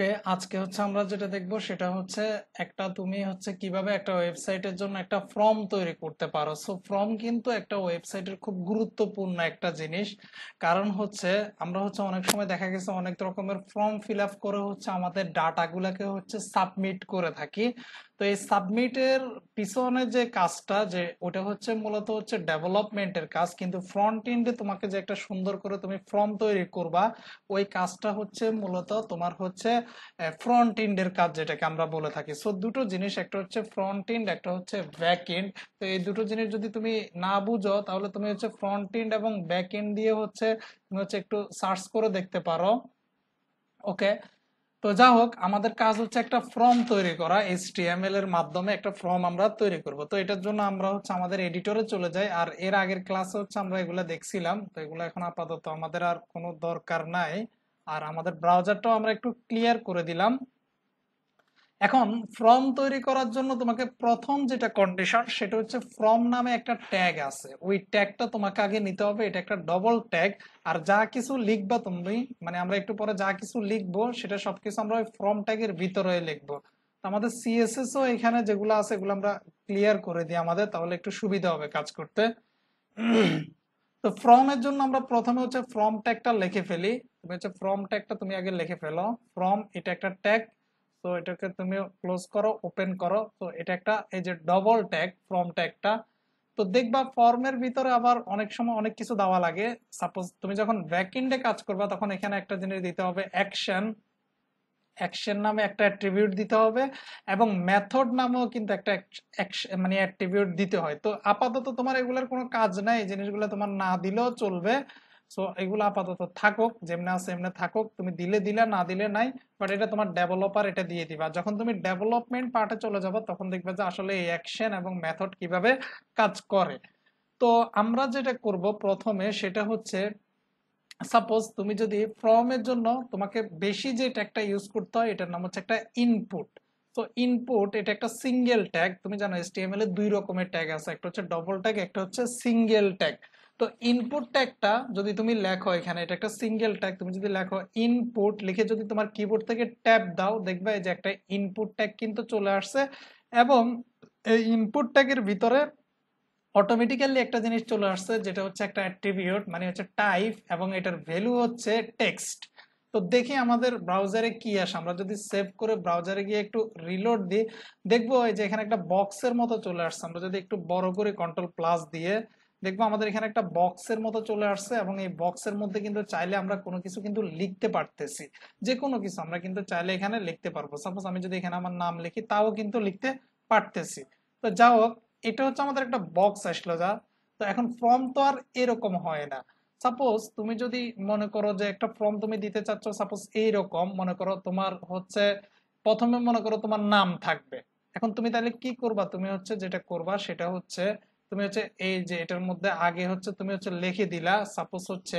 ওকে আজকে হচ্ছে আমরা যেটা দেখব সেটা হচ্ছে একটা তুমি হচ্ছে কিভাবে একটা ওয়েবসাইটের জন্য একটা ফর্ম তৈরি করতে পারো সো ফর্ম কিন্তু একটা ওয়েবসাইটের খুব গুরুত্বপূর্ণ একটা জিনিস কারণ হচ্ছে আমরা হচ্ছে অনেক সময় দেখা গেছে অনেক রকমের ফর্ম ফিল আপ করে হচ্ছে আমাদের ডাটাগুলোকে হচ্ছে সাবমিট করে থাকি তো এই সাবমিটের পিছনে যে কাজটা যে ওটা হচ্ছে মূলত হচ্ছে ডেভেলপমেন্টের কাজ কিন্তু ফ্রন্ট এন্ডে তোমাকে যে একটা সুন্দর করে তুমি ফর্ম তৈরি করবা ওই কাজটা হচ্ছে মূলত তোমার হচ্ছে ফ্রন্ট এন্ডের কাজ যেটাকে আমরা বলে থাকি সো দুটো জিনিস একটা হচ্ছে ফ্রন্ট এন্ড একটা হচ্ছে ব্যাক এন্ড তো এই দুটো জিনিস যদি তুমি না বুঝো তাহলে তুমি হচ্ছে ফ্রন্ট এন্ড এবং ব্যাক এন্ড দিয়ে হচ্ছে তুমি হচ্ছে একটু সার্চ করে দেখতে পারো ওকে তো যা হোক আমাদের কাজ হচ্ছে একটা ফর্ম তৈরি করা এইচটিএমএল এর মাধ্যমে একটা ফর্ম আমরা তৈরি করব তো এটার জন্য আমরা হচ্ছে আমাদের এডিটরে চলে যাই আর এর আগের ক্লাসে হচ্ছে আমরা এগুলা দেখছিলাম তো এগুলো এখন আপাতত আমাদের আর কোনো দরকার নাই আর আমাদের ব্রাউজারটাও আমরা একটু ক্লিয়ার করে দিলাম এখন ফর্ম তৈরি করার জন্য তোমাকে প্রথম যেটা কন্ডিশন সেটা হচ্ছে ফর্ম নামে একটা ট্যাগ আছে ওই ট্যাগটা তোমাকে আগে নিতে হবে এটা একটা ডবল ট্যাগ আর যা কিছু লিখবা তুমি মানে আমরা একটু পরে যা কিছু লিখবো সেটা সবকিছু আমরা ওই ফর্ম ট্যাগের ভিতরে লিখবো আমাদের সিএসএস ও এখানে যেগুলো আছে এগুলো আমরা ক্লিয়ার করে দিই আমাদের তাহলে একটু সুবিধা হবে কাজ করতে তো ফ্রম এর জন্য আমরা প্রথমে হচ্ছে ফ্রম ট্যাগটা লিখে ফেলি তুমি হচ্ছে ফ্রম ট্যাগটা তুমি আগে লিখে ফেলো ফ্রম এটা একটা ট্যাগ তো এটাকে তুমি ক্লোজ করো ওপেন করো তো এটা একটা এই যে ডবল ট্যাগ ফ্রম ট্যাগটা তো দেখবা ফর্মের ভিতরে আবার অনেক সময় অনেক কিছু দেওয়া লাগে সাপোজ তুমি যখন ব্যাক এন্ডে কাজ করবা তখন এখানে একটা জিনিস দিতে হবে অ্যাকশন অ্যাকশন নামে একটা অ্যাট্রিবিউট দিতে হবে এবং মেথড নামেও কিন্তু একটা মানে অ্যাট্রিবিউট দিতে হয় তো আপাতত তোমার এগুলোর কোনো কাজ নাই এই জিনিসগুলো তোমার না দিলেও চলবে সো এগুলো আপাতত থাকুক যেমনি আছে এমনি থাকুক তুমি দিলে দিলে না দিলে নাই বাট এটা তোমার ডেভেলপার এটা দিয়ে দিবা যখন তুমি ডেভেলপমেন্ট পার্টে চলে যাবো তখন দেখবে যে আসলে এই অ্যাকশন এবং মেথড কিভাবে কাজ করে তো আমরা যেটা করব প্রথমে সেটা হচ্ছে সাপোজ তুমি যদি ফর্মের জন্য তোমাকে বেশি যে ট্যাগটা ইউজ করতে হয় এটার নাম হচ্ছে একটা ইনপুট তো ইনপুট এটা একটা সিঙ্গেল ট্যাগ তুমি জানো এসটিএমএল এ দুই রকমের ট্যাগ আছে একটা হচ্ছে ডবল ট্যাগ একটা হচ্ছে সিঙ্গেল ট্যাগ তো ইনপুট ট্যাগটা যদি তুমি লেখো এখানে এটা একটা সিঙ্গেল ট্যাগ তুমি যদি লেখো ইনপুট লিখে যদি তোমার কিবোর্ড থেকে ট্যাপ দাও দেখবে যে একটা ইনপুট ট্যাগ কিন্তু চলে আসছে এবং এই ইনপুট ট্যাগের ভিতরে অটোমেটিক্যালি একটা জিনিস চলে আসছে যেটা হচ্ছে একটা অ্যাট্রিবিউট মানে হচ্ছে টাইপ এবং এটার ভ্যালু হচ্ছে টেক্সট তো দেখি আমাদের ব্রাউজারে কি আসে আমরা যদি সেভ করে ব্রাউজারে গিয়ে একটু রিলোড দিই দেখবো যে এখানে একটা বক্সের মতো চলে আসছে আমরা যদি একটু বড় করে কন্ট্রোল প্লাস দিয়ে দেখবো আমাদের এখানে একটা বক্সের মতো চলে আসছে এবং এই বক্সের মধ্যে কিন্তু চাইলে আমরা কোনো কিছু কিন্তু লিখতে পারতেছি যে কোনো কিছু আমরা কিন্তু চাইলে এখানে লিখতে পারবো সাপোজ আমি যদি এখানে আমার নাম লিখি তাও কিন্তু লিখতে পারতেছি তো যা হোক এটা হচ্ছে আমাদের একটা বক্স আসলো যা তো এখন ফর্ম তো আর এরকম হয় না সাপোজ তুমি যদি মনে করো যে একটা ফর্ম তুমি দিতে চাচ্ছ সাপোজ এইরকম মনে করো তোমার হচ্ছে প্রথমে মনে করো তোমার নাম থাকবে এখন তুমি তাহলে কি করবা তুমি হচ্ছে যেটা করবা সেটা হচ্ছে তুমি হচ্ছে এই যে এটার মধ্যে আগে হচ্ছে তুমি হচ্ছে লিখে দিলা সাপোজ হচ্ছে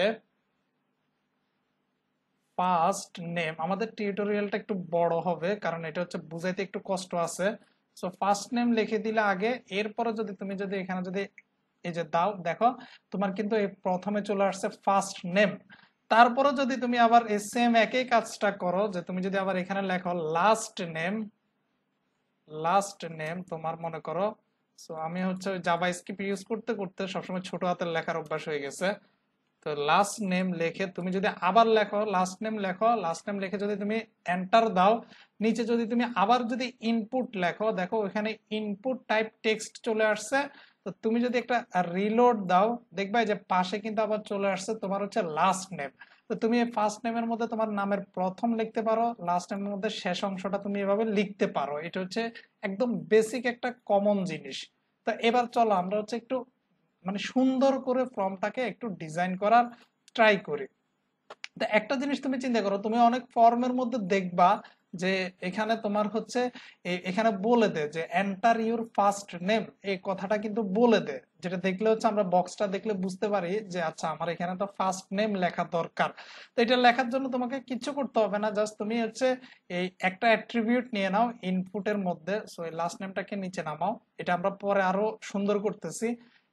ফার্স্ট নেম আমাদের টিউটোরিয়ালটা একটু বড় হবে কারণ এটা হচ্ছে বুঝাইতে একটু কষ্ট আছে সো ফার্স্ট নেম লিখে দিলে আগে এরপরে যদি তুমি যদি এখানে যদি এই যে দাও দেখো তোমার কিন্তু এই প্রথমে চলে আসছে ফার্স্ট নেম তারপরে যদি তুমি আবার এই সেম একই কাজটা করো যে তুমি যদি আবার এখানে লেখো লাস্ট নেম লাস্ট নেম তোমার মনে করো সো আমি হচ্ছে জাবা স্ক্রিপ্ট ইউজ করতে করতে সবসময় ছোট হাতের লেখার অভ্যাস হয়ে গেছে তো লাস্ট নেম লেখে তুমি যদি আবার লেখো লাস্ট নেম লেখো লাস্ট নেম লেখে যদি তুমি এন্টার দাও নিচে যদি তুমি আবার যদি ইনপুট লেখো দেখো ওখানে ইনপুট টাইপ টেক্সট চলে আসছে তো তুমি যদি একটা রিলোড দাও দেখবে যে পাশে কিন্তু আবার চলে আসছে তোমার হচ্ছে লাস্ট নেম তো তুমি ফার্স্ট নেমের মধ্যে তোমার নামের প্রথম লিখতে পারো লাস্ট নেমের মধ্যে শেষ অংশটা তুমি এভাবে লিখতে পারো এটা হচ্ছে একদম বেসিক একটা কমন জিনিস তো এবার চলো আমরা হচ্ছে একটু মানে সুন্দর করে ফর্মটাকে একটু ডিজাইন করার ট্রাই করি তো একটা জিনিস তুমি চিন্তা করো তুমি অনেক ফর্মের মধ্যে দেখবা যে এখানে তোমার হচ্ছে এখানে বলে দে যে এন্টার ইউর ফার্স্ট নেম এই কথাটা কিন্তু বলে দে যেটা দেখলে হচ্ছে আমরা বক্সটা দেখলে বুঝতে পারি যে আচ্ছা আমার এখানে তো ফার্স্ট নেম লেখা দরকার তো এটা লেখার জন্য তোমাকে কিছু করতে হবে না জাস্ট তুমি হচ্ছে এই একটা অ্যাট্রিবিউট নিয়ে নাও ইনপুটের মধ্যে সো এই লাস্ট নেমটাকে নিচে নামাও এটা আমরা পরে আরো সুন্দর করতেছি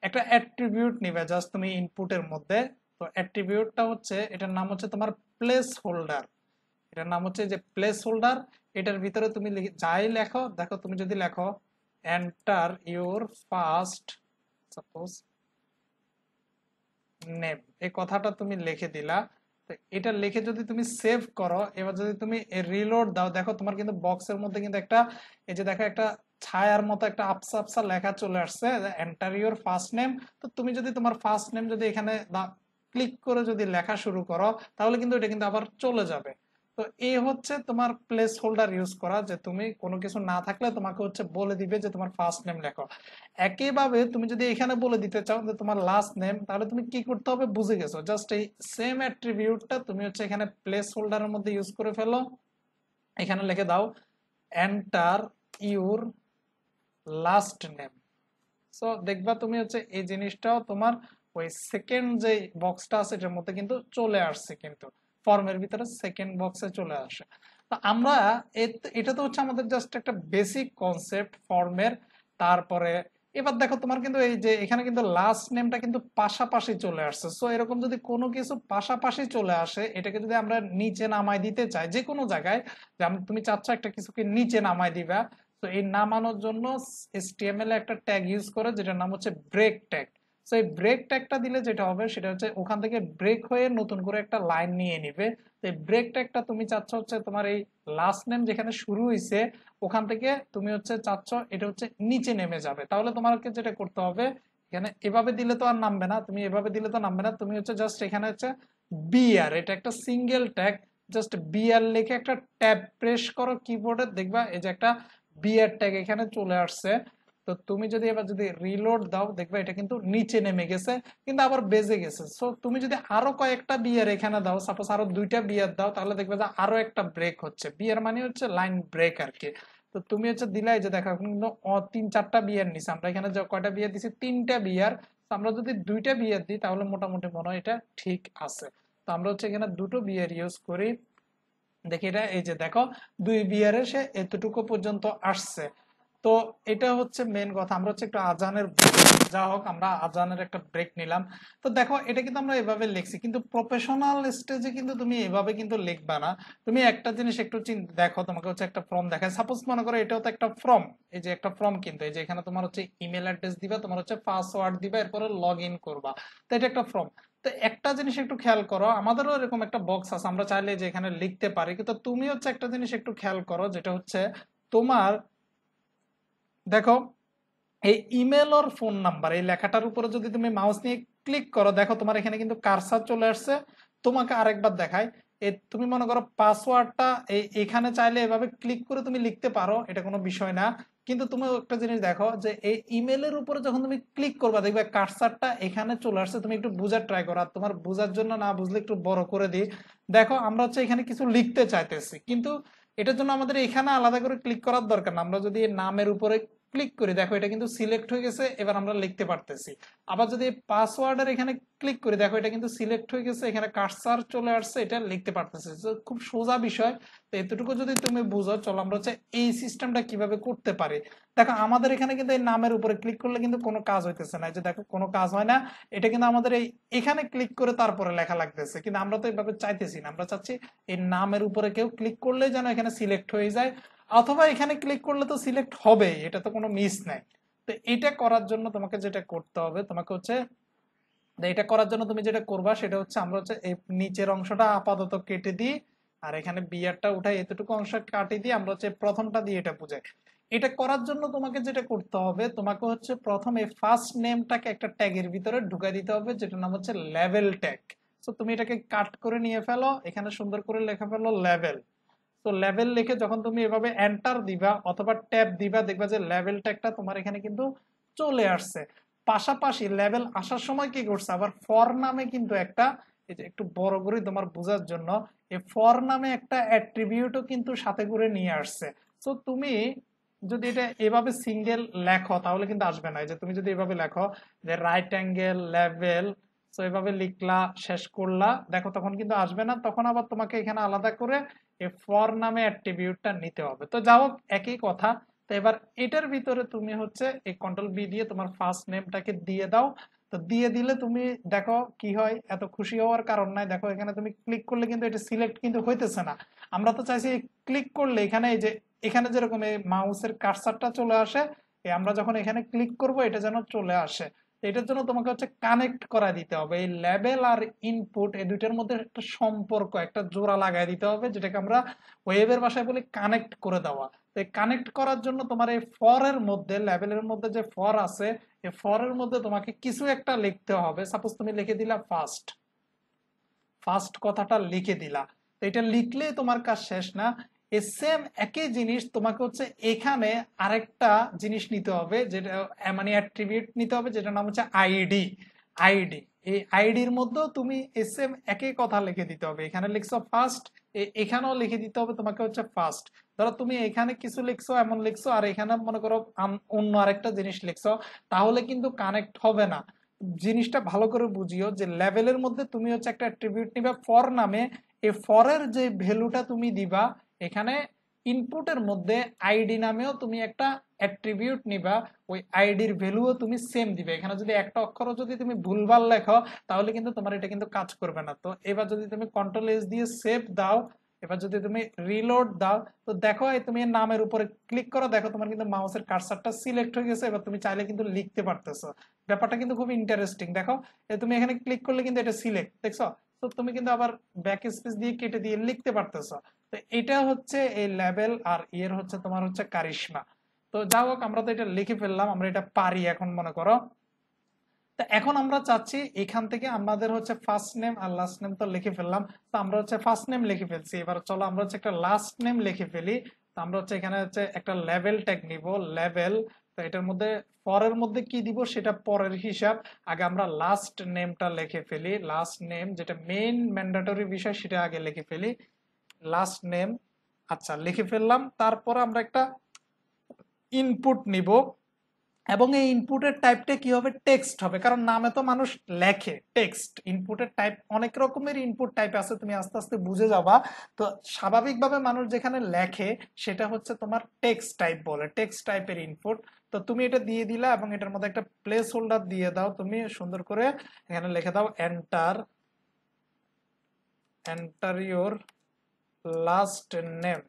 একটা অ্যাট্রিবিউট নিবে জাস্ট তুমি ইনপুটের মধ্যে তো অ্যাট্রিবিউটটা হচ্ছে এটার নাম হচ্ছে তোমার প্লেস হোল্ডার এটার নাম হচ্ছে যে প্লেস হোল্ডার এটার ভিতরে তুমি যাই লেখো দেখো তুমি যদি লেখো enter your first suppose name এই কথাটা তুমি লিখে দিলা এটা লিখে যদি তুমি সেভ করো এবার যদি তুমি রিলোড দাও দেখো তোমার কিন্তু বক্সের মধ্যে কিন্তু একটা এই যে দেখো একটা ছায়ার মতো একটা আপসা আপসা লেখা চলে আসছে এন্টার ইউর ফার্স্ট নেম তো তুমি যদি তোমার ফার্স্ট নেম যদি এখানে ক্লিক করে যদি লেখা শুরু করো তাহলে কিন্তু এটা কিন্তু আবার চলে যাবে তো এই হচ্ছে তোমার প্লেস হোল্ডার ইউজ করা যে তুমি কোনো কিছু না থাকলে তোমাকে হচ্ছে বলে দিবে যে তোমার ফার্স্ট নেম লেখো একইভাবে তুমি যদি এখানে বলে দিতে চাও যে তোমার লাস্ট নেম তাহলে তুমি কি করতে হবে বুঝে গেছো জাস্ট এই সেম অ্যাট্রিবিউটটা তুমি হচ্ছে এখানে প্লেস হোল্ডারের মধ্যে ইউজ করে ফেলো এখানে লিখে দাও enter your last name so দেখবা তুমি হচ্ছে এই জিনিসটাও তোমার ওই সেকেন্ড যে বক্সটা আছে এটার মধ্যে কিন্তু চলে আসছে কিন্তু ফর্মের ভিতরে সেকেন্ড বক্সে চলে আসে তো আমরা এটা তো হচ্ছে আমাদের জাস্ট একটা বেসিক কনসেপ্ট ফর্মের তারপরে এবার দেখো তোমার কিন্তু এই যে এখানে কিন্তু লাস্ট নেমটা কিন্তু পাশাপাশি চলে আসছে সো এরকম যদি কোনো কিছু পাশাপাশি চলে আসে এটাকে যদি আমরা নিচে নামায় দিতে চাই যে কোনো জায়গায় যে তুমি চাচ্ছ একটা কিছুকে নিচে নামায় দিবা তো এই নামানোর জন্য এসটিএমএল একটা ট্যাগ ইউজ করে যেটার নাম হচ্ছে ব্রেক ট্যাগ সো এই ব্রেক একটা দিলে যেটা হবে সেটা হচ্ছে ওখান থেকে ব্রেক হয়ে নতুন করে একটা লাইন নিয়ে নিবে তো এই ব্রেক একটা তুমি চাচ্ছ হচ্ছে তোমার এই লাস্ট নেম যেখানে শুরু হয়েছে ওখান থেকে তুমি হচ্ছে চাচ্ছ এটা হচ্ছে নিচে নেমে যাবে তাহলে তোমাকে যেটা করতে হবে এখানে এভাবে দিলে তো আর নামবে না তুমি এভাবে দিলে তো নামবে না তুমি হচ্ছে জাস্ট এখানে হচ্ছে বিআর এটা একটা সিঙ্গেল ট্যাগ জাস্ট বিআর লিখে একটা ট্যাব প্রেস করো কিবোর্ডে দেখবা এই যে একটা বিআর ট্যাগ এখানে চলে আসছে তো তুমি যদি এবার যদি রিলোড দাও দেখবে এটা কিন্তু নিচে নেমে গেছে কিন্তু আবার বেজে গেছে সো তুমি যদি আরো কয়েকটা বিয়ার এখানে দাও সাপোজ আরো দুইটা বিয়ার দাও তাহলে দেখবে যে আরো একটা ব্রেক হচ্ছে বিয়ার মানে হচ্ছে লাইন ব্রেক আর কি তো তুমি হচ্ছে দিলাই যে দেখো কিন্তু তিন চারটা বিয়ার নিছি আমরা এখানে কয়টা বিয়ার দিছি তিনটা বিয়ার আমরা যদি দুইটা বিয়ার দিই তাহলে মোটামুটি মনে হয় এটা ঠিক আছে তো আমরা হচ্ছে এখানে দুটো বিয়ার ইউজ করি দেখি এটা এই যে দেখো দুই বিয়ারে সে এতটুকু পর্যন্ত আসছে তো এটা হচ্ছে মেন কথা আমরা হচ্ছে একটু আজানের যা হোক আমরা আজানের একটা ব্রেক নিলাম তো দেখো এটা কিন্তু আমরা এভাবে লিখছি কিন্তু প্রফেশনাল স্টেজে কিন্তু তুমি এভাবে কিন্তু লিখবা না তুমি একটা জিনিস একটু দেখো তোমাকে হচ্ছে একটা ফর্ম দেখায় সাপোজ মনে করো এটাও তো একটা ফর্ম এই যে একটা ফর্ম কিন্তু এই যে এখানে তোমার হচ্ছে ইমেল অ্যাড্রেস দিবা তোমার হচ্ছে পাসওয়ার্ড দিবা এরপরে লগ ইন করবা তো এটা একটা ফর্ম তো একটা জিনিস একটু খেয়াল করো আমাদেরও এরকম একটা বক্স আছে আমরা চাইলে যে এখানে লিখতে পারি কিন্তু তুমি হচ্ছে একটা জিনিস একটু খেয়াল করো যেটা হচ্ছে তোমার দেখো এই ইমেল ওর ফোন নাম্বার এই লেখাটার উপরে যদি তুমি মাউস নিয়ে ক্লিক করো দেখো তোমার এখানে কিন্তু কারসার চলে আসছে তোমাকে আরেকবার দেখায় তুমি মনে করো পাসওয়ার্ডটা এই এখানে চাইলে এভাবে ক্লিক করে তুমি লিখতে পারো এটা কোনো বিষয় না কিন্তু তুমি একটা জিনিস দেখো যে এই ইমেলের উপরে যখন তুমি ক্লিক করবা দেখবে কার্সারটা এখানে চলে আসছে তুমি একটু বোঝার ট্রাই করো আর তোমার বোঝার জন্য না বুঝলে একটু বড় করে দিই দেখো আমরা হচ্ছে এখানে কিছু লিখতে চাইতেছি কিন্তু এটার জন্য আমাদের এখানে আলাদা করে ক্লিক করার দরকার না আমরা যদি নামের উপরে ক্লিক করি দেখো এটা কিন্তু সিলেক্ট হয়ে গেছে এবার আমরা লিখতে পারতেছি আবার যদি পাসওয়ার্ডের এখানে ক্লিক করি দেখো এটা কিন্তু সিলেক্ট হয়ে গেছে এখানে কার্সার চলে আসছে এটা লিখতে পারতেছি খুব সোজা বিষয় তো এতটুকু যদি তুমি বুঝো চলো আমরা হচ্ছে এই সিস্টেমটা কিভাবে করতে পারি দেখো আমাদের এখানে কিন্তু এই নামের উপরে ক্লিক করলে কিন্তু কোনো কাজ হইতেছে না যে দেখো কোনো কাজ হয় না এটা কিন্তু আমাদের এই এখানে ক্লিক করে তারপরে লেখা লাগতেছে কিন্তু আমরা তো এভাবে চাইতেছি না আমরা চাচ্ছি এই নামের উপরে কেউ ক্লিক করলে যেন এখানে সিলেক্ট হয়ে যায় অথবা এখানে ক্লিক করলে তো সিলেক্ট হবে এটা তো কোনো মিস নাই তো এটা করার জন্য তোমাকে যেটা করতে হবে তোমাকে হচ্ছে এটা করার জন্য তুমি যেটা করবা সেটা হচ্ছে আমরা হচ্ছে নিচের অংশটা আপাতত কেটে দিই আর এখানে বিয়ারটা উঠাই এতটুকু অংশ কাটি দিয়ে আমরা হচ্ছে প্রথমটা দিয়ে এটা বুঝাই এটা করার জন্য তোমাকে যেটা করতে হবে তোমাকে হচ্ছে এই ফার্স্ট নেমটাকে একটা ট্যাগের ভিতরে ঢুকা দিতে হবে যেটা নাম হচ্ছে লেভেল ট্যাগ তো তুমি এটাকে কাট করে নিয়ে ফেলো এখানে সুন্দর করে লেখা ফেলো লেভেল তো লেভেল লিখে যখন তুমি এভাবে এন্টার দিবা অথবা ট্যাপ দিবা দেখবা যে লেভেলটা একটা তোমার এখানে কিন্তু চলে আসছে পাশাপাশি লেভেল আসার সময় কি করছে আবার ফর নামে কিন্তু একটা একটু বড় করে তোমার বোঝার জন্য এই ফর নামে একটা অ্যাট্রিবিউটও কিন্তু সাথে করে নিয়ে আসছে সো তুমি যদি এটা এভাবে সিঙ্গেল লেখো তাহলে কিন্তু আসবে না যে তুমি যদি এভাবে লেখো যে রাইট অ্যাঙ্গেল লেভেল সো এভাবে লিখলা শেষ করলা দেখো তখন কিন্তু আসবে না তখন আবার তোমাকে এখানে আলাদা করে এই ফর নামে অ্যাট্রিবিউটটা নিতে হবে তো যাও একই কথা তো এবার এটার ভিতরে তুমি হচ্ছে এই কন্ট্রোল বি দিয়ে তোমার ফার্স্ট নেমটাকে দিয়ে দাও তো দিয়ে দিলে তুমি দেখো কি হয় এত খুশি হওয়ার কারণ নাই দেখো এখানে তুমি ক্লিক করলে কিন্তু এটা সিলেক্ট কিন্তু হইতেছে না আমরা তো চাইছি ক্লিক করলে এখানে এই যে এখানে যেরকম এই মাউসের কারসারটা চলে আসে আমরা যখন এখানে ক্লিক করব এটা যেন চলে আসে এটার জন্য তোমাকে হচ্ছে কানেক্ট করা দিতে হবে এই লেভেল আর ইনপুট এই দুইটার মধ্যে একটা সম্পর্ক একটা জোড়া লাগাই দিতে হবে যেটাকে আমরা ওয়েবের ভাষায় বলি কানেক্ট করে দেওয়া তো কানেক্ট করার জন্য তোমার এই ফরের মধ্যে লেভেলের মধ্যে যে ফর আছে এই ফরের মধ্যে তোমাকে কিছু একটা লিখতে হবে সাপোজ তুমি লিখে দিলা ফার্স্ট ফার্স্ট কথাটা লিখে দিলা এটা লিখলে তোমার কাজ শেষ না এই সেম একই জিনিস তোমাকে হচ্ছে এখানে আরেকটা জিনিস নিতে হবে যেটা মানে অ্যাট্রিবিউট নিতে হবে যেটা নাম হচ্ছে আইডি আইডি এই আইডির মধ্যেও তুমি এস এম একই কথা লিখে দিতে হবে এখানে লিখছো ফার্স্ট এখানেও লিখে দিতে হবে তোমাকে হচ্ছে ফার্স্ট ধরো তুমি এখানে কিছু লিখছো এমন লিখছো আর এখানে মনে করো অন্য আরেকটা জিনিস লিখছো তাহলে কিন্তু কানেক্ট হবে না জিনিসটা ভালো করে বুঝিও যে লেভেলের মধ্যে তুমি হচ্ছে একটা অ্যাট্রিবিউট নিবে ফর নামে এই ফরের যে ভ্যালুটা তুমি দিবা এখানে ইনপুটের মধ্যে আইডি নামেও তুমি একটা অ্যাট্রিবিউট নিবা ওই আইডির ভ্যালুও তুমি সেম দিবে এখানে যদি একটা অক্ষরও যদি তুমি ভুলভাল লেখো তাহলে কিন্তু তোমার এটা কিন্তু কাজ করবে না তো এবার যদি তুমি কন্ট্রোল এস দিয়ে সেভ দাও এবার যদি তুমি রিলোড দাও তো দেখো তুমি নামের উপরে ক্লিক করো দেখো তোমার কিন্তু মাউসের কার্সারটা সিলেক্ট হয়ে গেছে এবার তুমি চাইলে কিন্তু লিখতে পারতেছো ব্যাপারটা কিন্তু খুব ইন্টারেস্টিং দেখো তুমি এখানে ক্লিক করলে কিন্তু এটা সিলেক্ট দেখছো তো তুমি কিন্তু আবার ব্যাক স্পেস দিয়ে কেটে দিয়ে লিখতে পারতেছ তো এটা হচ্ছে এই লেভেল আর ইয়ের হচ্ছে তোমার হচ্ছে কারিশমা তো যা হোক আমরা তো এটা লিখে ফেললাম আমরা এটা পারি এখন মনে করো তো এখন আমরা চাচ্ছি এখান থেকে আমাদের হচ্ছে ফার্স্ট নেম আর লাস্ট নেম তো লিখে ফেললাম তো আমরা হচ্ছে ফার্স্ট নেম লিখে ফেলছি এবার চলো আমরা হচ্ছে একটা লাস্ট নেম লিখে ফেলি তো আমরা হচ্ছে এখানে হচ্ছে একটা লেভেল ট্যাগ নিব লেভেল তো এটার মধ্যে পরের মধ্যে কি দিব সেটা পরের হিসাব আগে আমরা লাস্ট নেমটা লিখে ফেলি লাস্ট নেম যেটা মেইন ম্যান্ডেটরি বিষয় সেটা আগে লিখে ফেলি লাস্ট নেম আচ্ছা লিখে ফেললাম তারপর আমরা একটা ইনপুট নিব এবং এই ইনপুটের টাইপটা কি হবে টেক্সট হবে কারণ নামে তো মানুষ লেখে টেক্সট ইনপুটের টাইপ অনেক রকমের ইনপুট টাইপ আছে তুমি আস্তে আস্তে বুঝে যাবা তো স্বাভাবিকভাবে মানুষ যেখানে লেখে সেটা হচ্ছে তোমার টেক্সট টাইপ বলে টেক্সট টাইপের ইনপুট তো তুমি এটা দিয়ে দিলা এবং এটার মধ্যে একটা প্লেস হোল্ডার দিয়ে দাও তুমি সুন্দর করে এখানে লিখে দাও enter enter your last name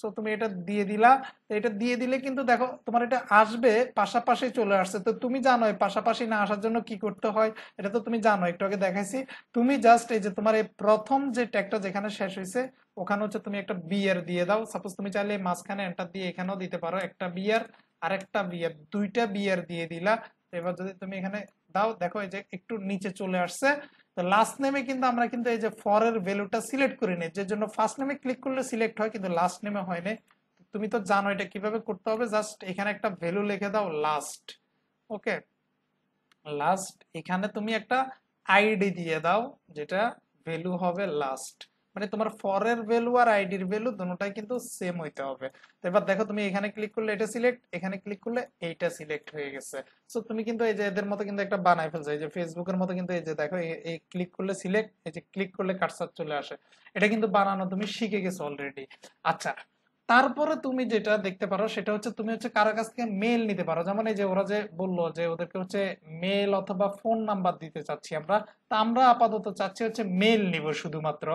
so তুমি এটা দিয়ে দিলা এটা দিয়ে দিলে কিন্তু দেখো তোমার এটা আসবে পাশাপাশি চলে আসছে তো তুমি জানো পাশাপাশি না আসার জন্য কি করতে হয় এটা তো তুমি জানো একটু আগে দেখাইছি তুমি জাস্ট এই যে তোমার এই প্রথম যে ট্যাগটা যেখানে শেষ হয়েছে ওখানে হচ্ছে তুমি একটা বিয়ার দিয়ে দাও সাপোজ তুমি চাইলে মাঝখানে এন্টার দিয়ে এখানেও দিতে পারো একটা বিয়ার আরেকটা বিয়ার দুইটা বিয়ার দিয়ে দিলা এবার যদি তুমি এখানে দাও দেখো এই যে একটু নিচে চলে আসছে তো লাস্ট নেমে কিন্তু আমরা কিন্তু এই যে ফরের ভ্যালুটা সিলেক্ট করি নি যে জন্য ফার্স্ট নেমে ক্লিক করলে সিলেক্ট হয় কিন্তু লাস্ট নেমে হয় না তুমি তো জানো এটা কিভাবে করতে হবে জাস্ট এখানে একটা ভ্যালু লিখে দাও লাস্ট ওকে লাস্ট এখানে তুমি একটা আইডি দিয়ে দাও যেটা ভ্যালু হবে লাস্ট মানে তোমার ফরের ভ্যালু আর আইডির ভ্যালু দুটোটাই কিন্তু সেম হইতে হবে তো এবার দেখো তুমি এখানে ক্লিক করলে এটা সিলেক্ট এখানে ক্লিক করলে এইটা সিলেক্ট হয়ে গেছে সো তুমি কিন্তু এই যে এদের মতো কিন্তু একটা বানাই ফেলছো এই যে ফেসবুকের মতো কিন্তু এই যে দেখো এই ক্লিক করলে সিলেক্ট এই যে ক্লিক করলে কারসার চলে আসে এটা কিন্তু বানানো তুমি শিখে গেছো অলরেডি আচ্ছা তারপরে তুমি যেটা দেখতে পারো সেটা হচ্ছে তুমি হচ্ছে কারো কাছ থেকে মেল নিতে পারো যেমন এই যে ওরা যে বললো যে ওদেরকে হচ্ছে মেল অথবা ফোন নাম্বার দিতে চাচ্ছি আমরা তা আমরা আপাতত চাচ্ছি হচ্ছে মেল নিব শুধুমাত্র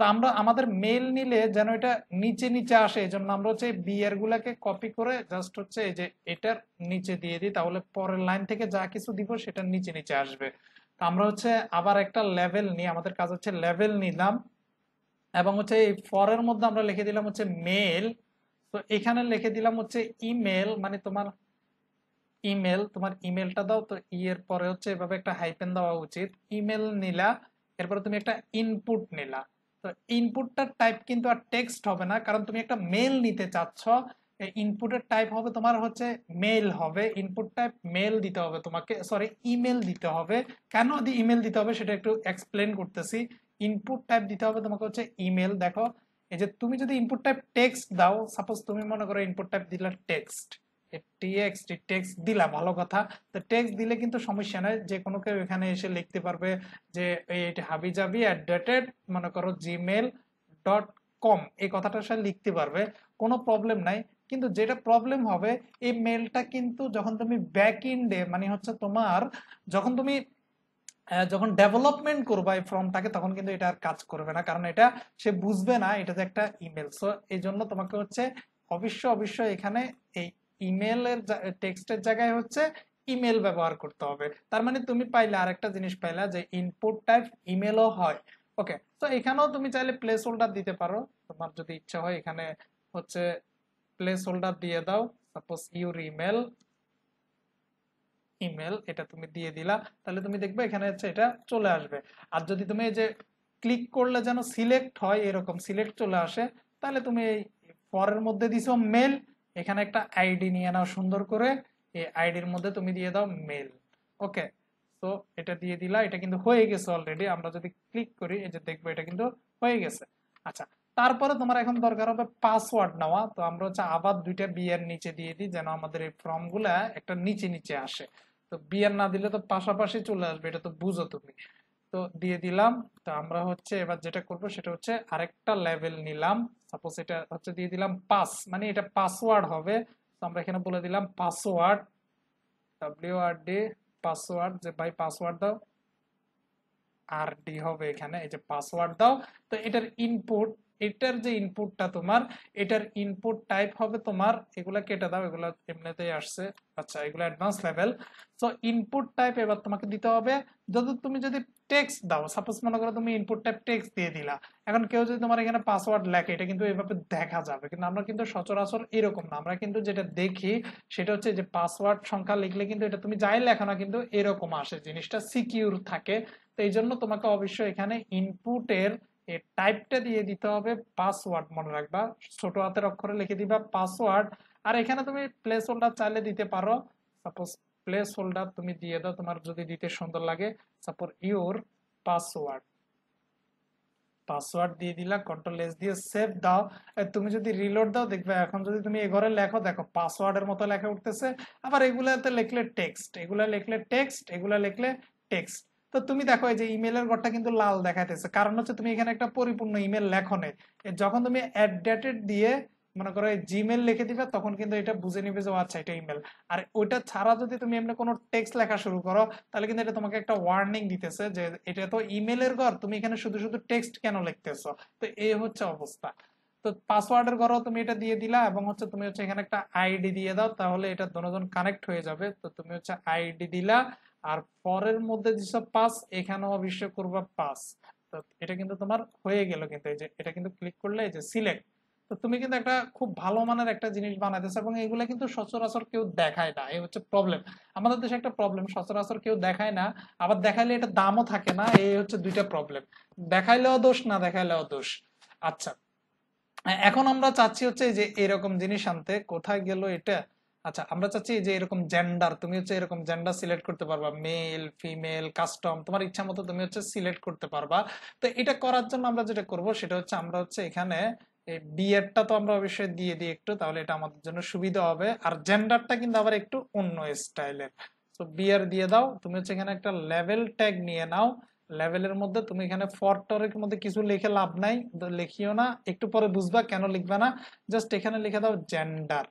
তো আমরা আমাদের মেল নিলে যেন এটা নিচে নিচে আসে এই জন্য আমরা হচ্ছে বিয়ার গুলাকে কপি করে জাস্ট হচ্ছে এই যে এটার নিচে দিয়ে দিই তাহলে পরের লাইন থেকে যা কিছু দিব সেটা নিচে নিচে আসবে তো আমরা হচ্ছে আবার একটা লেভেল নিই আমাদের কাজ হচ্ছে লেভেল নিলাম এবং হচ্ছে এই ফরের মধ্যে আমরা লিখে দিলাম হচ্ছে মেল তো এখানে লিখে দিলাম হচ্ছে ইমেল মানে তোমার ইমেল তোমার ইমেলটা দাও তো ই e এর পরে হচ্ছে এভাবে একটা হাইপেন দেওয়া উচিত ইমেল নিলা এরপরে তুমি একটা ইনপুট নিলা তো ইনপুটটার টাইপ কিন্তু আর টেক্সট হবে না কারণ তুমি একটা মেল নিতে চাচ্ছ ইনপুটের টাইপ হবে তোমার হচ্ছে মেল হবে ইনপুট টাইপ মেল দিতে হবে তোমাকে সরি ইমেল দিতে হবে কেন ইমেল দিতে হবে সেটা একটু এক্সপ্লেন করতেছি ইনপুট টাইপ দিতে হবে তোমাকে হচ্ছে ইমেল দেখো এই যে তুমি যদি ইনপুট টাইপ টেক্সট দাও সাপোজ তুমি মনে করো ইনপুট টাইপ দিলে টেক্সট টিএক্স টেক্সট দিলা ভালো কথা তো টেক্সট দিলে কিন্তু সমস্যা নেই যে কোনো কেউ এখানে এসে লিখতে পারবে যে এইটা হাবি জাবি অ্যাট ডেটেড মনে করো জিমেল ডট কম এই কথাটা সে লিখতে পারবে কোনো প্রবলেম নাই কিন্তু যেটা প্রবলেম হবে এই মেলটা কিন্তু যখন তুমি ব্যাক ইন্ডে মানে হচ্ছে তোমার যখন তুমি যখন ডেভেলপমেন্ট করবা এই ফর্মটাকে তখন কিন্তু এটা আর কাজ করবে না কারণ এটা সে বুঝবে না এটা যে একটা ইমেল সো এই জন্য তোমাকে হচ্ছে অবশ্য অবশ্যই এখানে ইমেলের টেক্সটের জায়গায় হচ্ছে ইমেল ব্যবহার করতে হবে তার মানে তুমি পাইলে আরেকটা জিনিস পাইলা যে ইনপুট টাইপ ইমেলও হয় ওকে তো এখানেও তুমি চাইলে প্লেস হোল্ডার দিতে পারো তোমার যদি ইচ্ছা হয় এখানে হচ্ছে প্লেস হোল্ডার দিয়ে দাও সাপোজ ইউর ইমেল ইমেল এটা তুমি দিয়ে দিলা তাহলে তুমি দেখবে এখানে হচ্ছে এটা চলে আসবে আর যদি তুমি এই যে ক্লিক করলে যেন সিলেক্ট হয় এরকম সিলেক্ট চলে আসে তাহলে তুমি এই ফরের মধ্যে দিছো মেল এখানে একটা আইডি নিয়ে নাও সুন্দর করে এই আইডির মধ্যে তুমি দিয়ে দাও মেল ওকে তো এটা দিয়ে দিলা এটা কিন্তু হয়ে গেছে অলরেডি আমরা যদি ক্লিক করি এই যে দেখবো এটা কিন্তু হয়ে গেছে আচ্ছা তারপরে তোমার এখন দরকার হবে পাসওয়ার্ড নেওয়া তো আমরা হচ্ছে আবার দুইটা বিয়ের নিচে দিয়ে দিই যেন আমাদের এই ফর্ম একটা নিচে নিচে আসে তো বিয়ের না দিলে তো পাশাপাশি চলে আসবে এটা তো বুঝো তুমি তো দিয়ে দিলাম তো আমরা হচ্ছে এবার যেটা করব সেটা হচ্ছে আরেকটা লেভেল নিলাম সাপোজ এটা হচ্ছে দিয়ে দিলাম পাস মানে এটা পাসওয়ার্ড হবে তো আমরা এখানে বলে দিলাম password W R D password যে ভাই পাসওয়ার্ড দাও আর ডি হবে এখানে এই যে পাসওয়ার্ড দাও তো এটার ইনপুট এটার যে ইনপুটটা তোমার এটার ইনপুট টাইপ হবে তোমার এগুলা কেটে দাও এগুলা এমনিতেই আসছে আচ্ছা এগুলো advance level so input type এবার তোমাকে দিতে হবে যদি তুমি যদি টেক্সট দাও সাপোজ মনে করো তুমি ইনপুট টাইপ টেক্সট দিয়ে দিলা এখন কেউ যদি তোমার এখানে পাসওয়ার্ড লেখে এটা কিন্তু এভাবে দেখা যাবে কিন্তু আমরা কিন্তু সচরাচর এরকম না আমরা কিন্তু যেটা দেখি সেটা হচ্ছে যে পাসওয়ার্ড সংখ্যা লিখলে কিন্তু এটা তুমি যাই লেখো না কিন্তু এরকম আসে জিনিসটা সিকিউর থাকে তো এই জন্য তোমাকে অবশ্যই এখানে ইনপুটের এই টাইপটা দিয়ে দিতে হবে পাসওয়ার্ড মনে রাখবা ছোট হাতের অক্ষরে লিখে দিবা পাসওয়ার্ড আর এখানে তুমি প্লেস হোল্ডার চাইলে দিতে পারো সাপোজ প্লেস হোল্ডার তুমি দিয়ে দাও তোমার যদি দিতে সুন্দর লাগে সাপোজ ইউর পাসওয়ার্ড পাসওয়ার্ড দিয়ে দিলা কন্ট্রোল এস দিয়ে সেভ দাও তুমি যদি রিলোড দাও দেখবে এখন যদি তুমি এ ঘরে লেখো দেখো পাসওয়ার্ডের মতো লেখা উঠতেছে আবার এগুলাতে লিখলে টেক্সট এগুলা লিখলে টেক্সট এগুলা লিখলে টেক্সট তো তুমি দেখো এই যে ইমেলের ঘরটা কিন্তু লাল দেখাইতেছে কারণ হচ্ছে তুমি এখানে একটা পরিপূর্ণ ইমেল লেখো নেই যখন তুমি অ্যাট দিয়ে মনে করো জিমেল লিখে দিবে তখন কিন্তু এটা বুঝে নিবে যে আচ্ছা এটা ইমেল আর ওইটা ছাড়া যদি তুমি এমনি কোনো টেক্সট লেখা শুরু করো তাহলে কিন্তু এটা তোমাকে একটা ওয়ার্নিং দিতেছে যে এটা তো ইমেলের ঘর তুমি এখানে শুধু শুধু টেক্সট কেন লিখতেছো তো এই হচ্ছে অবস্থা তো পাসওয়ার্ডের ঘরও তুমি এটা দিয়ে দিলা এবং হচ্ছে তুমি হচ্ছে এখানে একটা আইডি দিয়ে দাও তাহলে এটা দুজন কানেক্ট হয়ে যাবে তো তুমি হচ্ছে আইডি দিলা আর ফরের মধ্যে যেসব পাস এখানেও অবশ্যই করবা পাস তো এটা কিন্তু তোমার হয়ে গেল কিন্তু এই যে এটা কিন্তু ক্লিক করলে এই যে সিলেক্ট তো তুমি কিন্তু একটা খুব ভালো মানের একটা জিনিস বানাইতেছ এবং এগুলো কিন্তু সচরাচর কেউ দেখায় না এই হচ্ছে প্রবলেম আমাদের দেশে একটা প্রবলেম সচরাচর কেউ দেখায় না আবার দেখাইলে এটা দামও থাকে না এই হচ্ছে দুইটা প্রবলেম দেখাইলেও দোষ না দেখাইলেও দোষ আচ্ছা এখন আমরা চাচ্ছি হচ্ছে যে এরকম জিনিস আনতে কোথায় গেল এটা আচ্ছা আমরা চাচ্ছি যে এরকম জেন্ডার তুমি হচ্ছে এরকম জেন্ডার সিলেক্ট করতে পারবা মেল ফিমেল কাস্টম তোমার ইচ্ছা মতো তুমি হচ্ছে সিলেক্ট করতে পারবা তো এটা করার জন্য আমরা যেটা করব সেটা হচ্ছে আমরা হচ্ছে এখানে বিয়েরটা তো আমরা অবশ্যই দিয়ে দিই একটু তাহলে এটা আমাদের জন্য সুবিধা হবে আর জেন্ডারটা কিন্তু আবার একটু অন্য স্টাইলের তো বিয়ার দিয়ে দাও তুমি হচ্ছে এখানে একটা লেভেল ট্যাগ নিয়ে নাও লেভেলের মধ্যে তুমি এখানে ফরটরের মধ্যে কিছু লিখে লাভ নাই লিখিও না একটু পরে বুঝবা কেন লিখবে না জাস্ট এখানে লিখে দাও জেন্ডার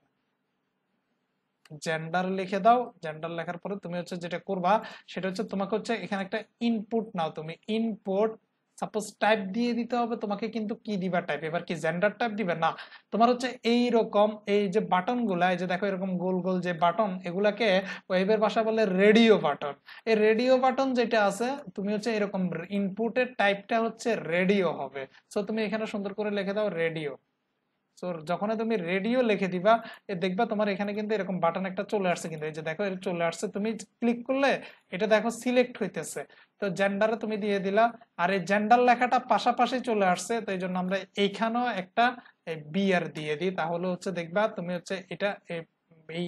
জেন্ডার লিখে দাও জেন্ডার লেখার পরে তুমি হচ্ছে যেটা করবা সেটা হচ্ছে তোমাকে হচ্ছে এখানে একটা ইনপুট নাও তুমি ইনপুট সাপোজ টাইপ দিয়ে দিতে হবে তোমাকে কিন্তু কি দিবা টাইপ এবার কি জেন্ডার টাইপ দিবে না তোমার হচ্ছে এই রকম এই যে বাটনগুলা এই যে দেখো এরকম গোল গোল যে বাটন এগুলাকে ওয়েবের ভাষা বলে রেডিও বাটন এই রেডিও বাটন যেটা আছে তুমি হচ্ছে এরকম ইনপুটের টাইপটা হচ্ছে রেডিও হবে সো তুমি এখানে সুন্দর করে লিখে দাও রেডিও সো যখন তুমি রেডিও লিখে দিবা দেখবা তোমার এখানে কিন্তু এরকম বাটন একটা চলে আসছে কিন্তু এই যে দেখো চলে আসছে তুমি ক্লিক করলে এটা দেখো সিলেক্ট হইতেছে তো জেন্ডারে তুমি দিয়ে দিলা আর এই জেন্ডার লেখাটা পাশাপাশি চলে আসছে তো এই জন্য আমরা এইখানেও একটা বিয়ার দিয়ে দিই তাহলে হচ্ছে দেখবা তুমি হচ্ছে এটা এই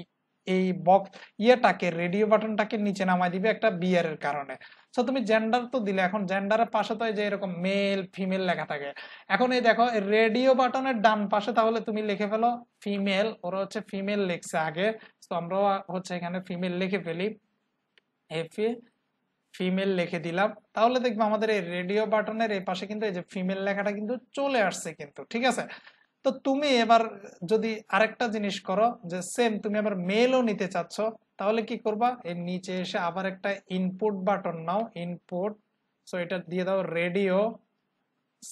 এই বক্স ইয়েটাকে রেডিও বাটনটাকে নিচে নামাই দিবে একটা বিয়ারের কারণে সো তুমি জেন্ডার তো দিলে এখন জেন্ডারের পাশে তো যে এরকম মেল ফিমেল লেখা থাকে এখন এই দেখো রেডিও বাটনের ডান পাশে তাহলে তুমি লিখে ফেলো ফিমেল ওরা হচ্ছে ফিমেল লিখছে আগে তো আমরা হচ্ছে এখানে ফিমেল লিখে ফেলি এফি ফিমেল লিখে দিলাম তাহলে দেখবো আমাদের এই রেডিও বাটনের এই পাশে কিন্তু এই যে ফিমেল লেখাটা কিন্তু চলে আসছে কিন্তু ঠিক আছে তো তুমি এবার যদি আরেকটা জিনিস করো যে সেম তুমি আবার মেলও নিতে চাচ্ছ তাহলে কি করবা এর নিচে এসে আবার একটা ইনপুট বাটন নাও ইনপুট সো এটা দিয়ে দাও রেডিও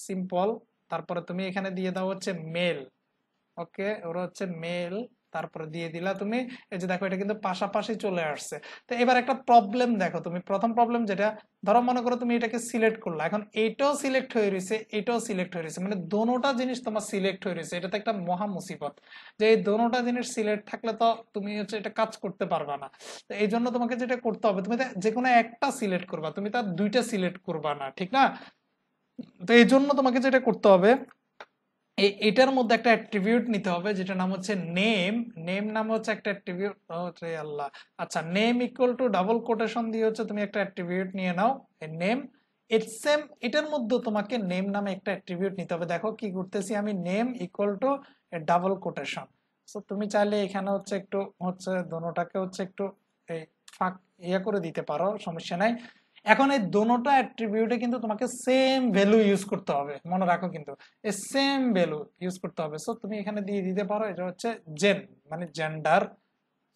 সিম্পল তারপরে তুমি এখানে দিয়ে দাও হচ্ছে মেল ওকে ওরা হচ্ছে মেল তারপরে দিয়ে দিলা তুমি এই যে দেখো এটা কিন্তু পাশাপাশি চলে আসছে তো এবার একটা প্রবলেম দেখো তুমি প্রথম প্রবলেম যেটা ধরো মনে করো তুমি এটাকে সিলেক্ট করলা এখন এটাও সিলেক্ট হয়ে রয়েছে এটাও সিলেক্ট হয়ে রয়েছে মানে দোনোটা জিনিস তোমার সিলেক্ট হয়ে রয়েছে এটা তো একটা মহা মুসিবত যে এই দোনোটা জিনিস সিলেক্ট থাকলে তো তুমি হচ্ছে এটা কাজ করতে পারবা না তো এই জন্য তোমাকে যেটা করতে হবে তুমি যে কোনো একটা সিলেক্ট করবা তুমি তার দুইটা সিলেক্ট করবা না ঠিক না তো এই জন্য তোমাকে যেটা করতে হবে এটার মধ্যে একটা অ্যাট্রিবিউট নিতে হবে যেটা নাম হচ্ছে নেম নেম নাম হচ্ছে একটা অ্যাট্রিবিউট রে আল্লাহ আচ্ছা name equal to double quotation দিয়ে হচ্ছে তুমি একটা অ্যাট্রিবিউট নিয়ে নাও নেম ইটস সেম এটার মধ্যে তোমাকে নেম নামে একটা অ্যাট্রিবিউট নিতে হবে দেখো কি করতেছি আমি name equal to double quotation so তুমি চাইলে এখানে হচ্ছে একটু হচ্ছে দোনোটাকে হচ্ছে একটু ফাঁক ইয়ে করে দিতে পারো সমস্যা নাই এখন এই দোনোটা অ্যাট্রিবিউটে কিন্তু তোমাকে সেম ভ্যালু ইউজ করতে হবে মনে রাখো কিন্তু এই সেম ভ্যালু ইউজ করতে হবে সো তুমি এখানে দিয়ে দিতে পারো এটা হচ্ছে জেন মানে জেন্ডার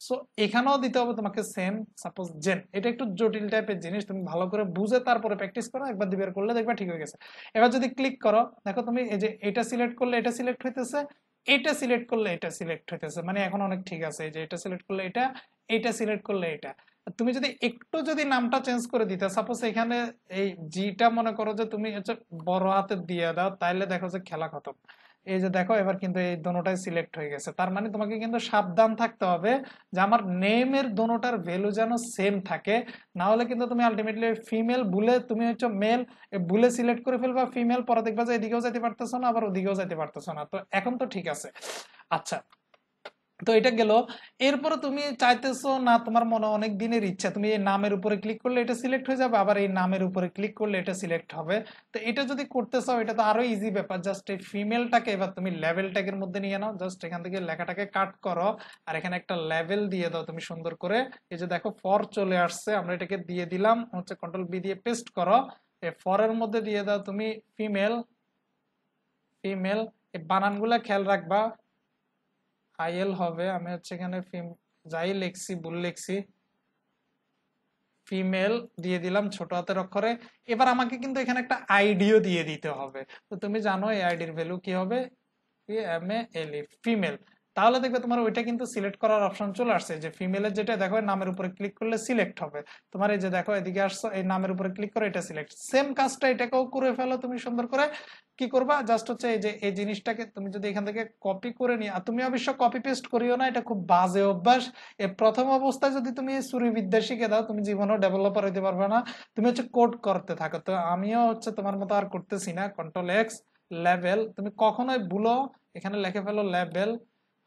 সো এখানেও দিতে হবে তোমাকে সেম সাপোজ জেন এটা একটু জটিল টাইপের জিনিস তুমি ভালো করে বুঝে তারপরে প্র্যাকটিস করো একবার দুবার করলে দেখবা ঠিক হয়ে গেছে এবার যদি ক্লিক করো দেখো তুমি এই যে এটা সিলেক্ট করলে এটা সিলেক্ট হইতেছে এটা সিলেক্ট করলে এটা সিলেক্ট হইতেছে মানে এখন অনেক ঠিক আছে যে এটা সিলেক্ট করলে এটা এটা সিলেক্ট করলে এটা তুমি যদি একটু যদি নামটা চেঞ্জ করে দিতে সাপোজ এখানে এই জিটা মনে করো যে তুমি হচ্ছে বড় হাতে দিয়ে দাও তাইলে দেখো যে খেলা খতম এই যে দেখো এবার কিন্তু এই দোনোটাই সিলেক্ট হয়ে গেছে তার মানে তোমাকে কিন্তু সাবধান থাকতে হবে যে আমার নেমের দোনোটার ভ্যালু যেন সেম থাকে না হলে কিন্তু তুমি আলটিমেটলি ফিমেল ভুলে তুমি হচ্ছে মেল ভুলে সিলেক্ট করে ফেলবা ফিমেল পরে দেখবা যে এদিকেও যাইতে পারতেছো না আবার ওদিকেও যাইতে পারতেছো না তো এখন তো ঠিক আছে আচ্ছা তো এটা গেল এরপরে তুমি চাইতেছো না তোমার মনে অনেক দিনের ইচ্ছা তুমি এই নামের উপরে ক্লিক করলে এটা সিলেক্ট হয়ে যাবে আবার এই নামের উপরে ক্লিক করলে এটা সিলেক্ট হবে তো এটা যদি করতে চাও এটা তো আরো ইজি ব্যাপার জাস্ট এই ফিমেলটাকে এবার তুমি লেভেল ট্যাগের মধ্যে নিয়ে নাও জাস্ট এখান থেকে লেখাটাকে কাট করো আর এখানে একটা লেভেল দিয়ে দাও তুমি সুন্দর করে এই যে দেখো ফর চলে আসছে আমরা এটাকে দিয়ে দিলাম হচ্ছে কন্ট্রোল বি দিয়ে পেস্ট করো ফরের মধ্যে দিয়ে দাও তুমি ফিমেল ফিমেল এই বানানগুলা খেয়াল রাখবা আইএল হবে আমি হচ্ছে এখানে যাই লিখছি ভুল লিখছি ফিমেল দিয়ে দিলাম ছোট হাতের অক্ষরে এবার আমাকে কিন্তু এখানে একটা আইডিও দিয়ে দিতে হবে তো তুমি জানো এই আইডির ভ্যালু কি হবে M A L E female তাহলে দেখবে তোমার ওইটা কিন্তু সিলেক্ট করার অপশন চলে আসছে যে ফিমেলের যেটা দেখো নামের উপরে ক্লিক করলে সিলেক্ট হবে তোমার এই যে দেখো এদিকে আসছো এই নামের উপরে ক্লিক করে এটা সিলেক্ট সেম কাজটা এটাকেও করে ফেলো তুমি সুন্দর করে কি করবা জাস্ট হচ্ছে এই যে এই জিনিসটাকে তুমি যদি এখান থেকে কপি করে নিয়ে তুমি অবশ্য কপি পেস্ট করিও না এটা খুব বাজে অভ্যাস এ প্রথম অবস্থায় যদি তুমি সুরিবিদ্যা শিখে দাও তুমি জীবনেও ডেভেলপার হইতে পারবে না তুমি হচ্ছে কোড করতে থাকো তো আমিও হচ্ছে তোমার মতো আর করতেছি না কন্ট্রোল এক্স লেভেল তুমি কখনোই ভুলো এখানে লেখে ফেলো লেভেল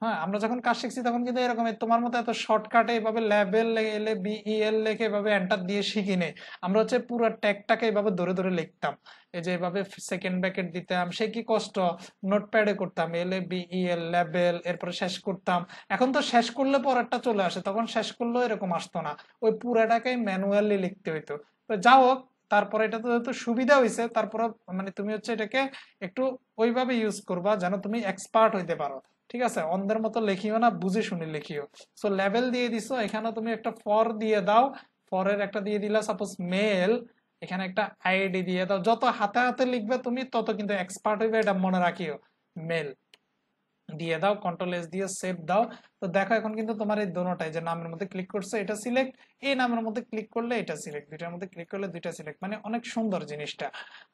হ্যাঁ আমরা যখন কাজ শিখছি তখন কিন্তু এরকম তোমার মতো এত শর্টকাটে এভাবে লেভেল এলে বিএল e, লেখে এভাবে এন্টার দিয়ে শিখি শিখিনি আমরা হচ্ছে পুরো ট্যাগটাকে এভাবে ধরে ধরে লিখতাম এই যে এভাবে সেকেন্ড ব্যাকেট দিতাম সে কি কষ্ট নোটপ্যাডে করতাম এল এ বিএল লেভেল এরপরে শেষ করতাম এখন তো শেষ করলে পরেরটা চলে আসে তখন শেষ করলেও এরকম আসতো না ওই পুরাটাকে ম্যানুয়ালি লিখতে হইতো তো যা হোক তারপরে এটা তো যেহেতু সুবিধা হয়েছে তারপরে মানে তুমি হচ্ছে এটাকে একটু ওইভাবে ইউজ করবা যেন তুমি এক্সপার্ট হইতে পারো ঠিক আছে অন্ধের মতো লেখিও না বুঝে শুনে লেখিও সো লেভেল দিয়ে দিছো এখানে তুমি একটা ফর দিয়ে দাও ফরের একটা দিয়ে দিলা সাপোজ মেল এখানে একটা আইডি দিয়ে দাও যত হাতে হাতে লিখবে তুমি তত কিন্তু এক্সপার্ট হইবে এটা মনে রাখিও মেল দিয়ে দাও কন্ট্রোল এস দিয়ে সেভ দাও তো দেখো এখন কিন্তু তোমার এই দোনোটাই যে নামের মধ্যে ক্লিক করছো এটা সিলেক্ট এই নামের মধ্যে ক্লিক করলে এটা সিলেক্ট দুইটার মধ্যে ক্লিক করলে দুইটা সিলেক্ট মানে অনেক সুন্দর জিনিসটা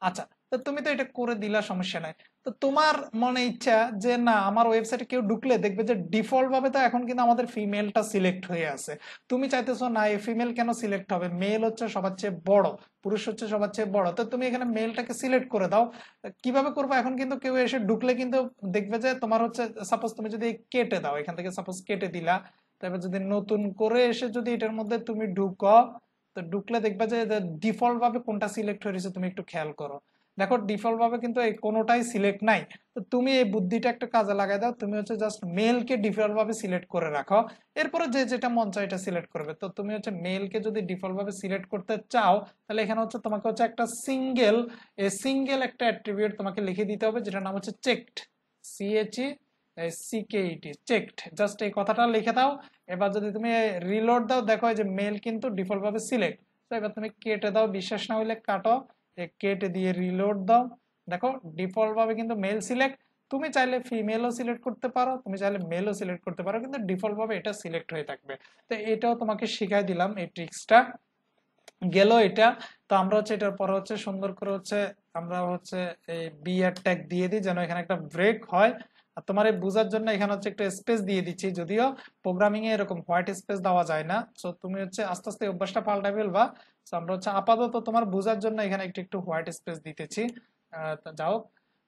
আচ্ছা তো তুমি তো এটা করে দিলা সমস্যা নাই তো তোমার মনে ইচ্ছা যে না আমার ওয়েবসাইটে কেউ ঢুকলে দেখবে যে ডিফল্ট ভাবে তো এখন কিন্তু আমাদের ফিমেলটা সিলেক্ট হয়ে আছে তুমি চাইতেছো না এই ফিমেল কেন সিলেক্ট হবে মেল হচ্ছে সবার চেয়ে বড় পুরুষ হচ্ছে সবার চেয়ে বড় তো তুমি এখানে মেলটাকে সিলেক্ট করে দাও কিভাবে করবো এখন কিন্তু কেউ এসে ঢুকলে কিন্তু দেখবে যে তোমার হচ্ছে সাপোজ তুমি যদি কেটে দাও এখান থেকে সাপোজ সাপোজ কেটে দিলা তারপর যদি নতুন করে এসে যদি এটার মধ্যে তুমি ঢুকো তো ঢুকলে দেখবা যে ডিফল্ট ভাবে কোনটা সিলেক্ট হয়েছে তুমি একটু খেয়াল করো দেখো ডিফল্ট ভাবে কিন্তু এই কোনোটাই সিলেক্ট নাই তো তুমি এই বুদ্ধিটা একটা কাজে লাগাই দাও তুমি হচ্ছে জাস্ট মেলকে ডিফল্ট ভাবে সিলেক্ট করে রাখো এরপরে যে যেটা মন চায় এটা সিলেক্ট করবে তো তুমি হচ্ছে মেলকে যদি ডিফল্ট ভাবে সিলেক্ট করতে চাও তাহলে এখানে হচ্ছে তোমাকে হচ্ছে একটা সিঙ্গেল সিঙ্গেল একটা অ্যাট্রিবিউট তোমাকে লিখে দিতে হবে যেটা নাম হচ্ছে checked C H E C K E T checked just এই কথাটা লিখে দাও এবার যদি তুমি রিলোড দাও দেখো যে মেল কিন্তু ডিফল্টভাবে সিলেক্ট তো এবার তুমি কেটে দাও বিশ্বাস না হইলে কাটো কেটে দিয়ে রিলোড দাও দেখো ডিফল্টভাবে কিন্তু মেল সিলেক্ট তুমি চাইলে ফিমেলও সিলেক্ট করতে পারো তুমি চাইলে মেলও সিলেক্ট করতে পারো কিন্তু ডিফল্টভাবে এটা সিলেক্ট হয়ে থাকবে তো এটাও তোমাকে শিখাই দিলাম এই ট্রিক্সটা গেল এটা তো আমরা হচ্ছে এটার পরে হচ্ছে সুন্দর করে হচ্ছে আমরা হচ্ছে এই বিয়ার ট্যাগ দিয়ে দিই যেন এখানে একটা ব্রেক হয় আর তোমার এই বোঝার জন্য এখানে হচ্ছে একটা স্পেস দিয়ে দিচ্ছি যদিও প্রোগ্রামিং এ এরকম হোয়াইট স্পেস দেওয়া যায় না সো তুমি হচ্ছে আস্তে আস্তে অভ্যাসটা পাল্টা ফেলবা সো আমরা হচ্ছে আপাতত তোমার বোঝার জন্য এখানে একটু একটু হোয়াইট স্পেস দিতেছি যাও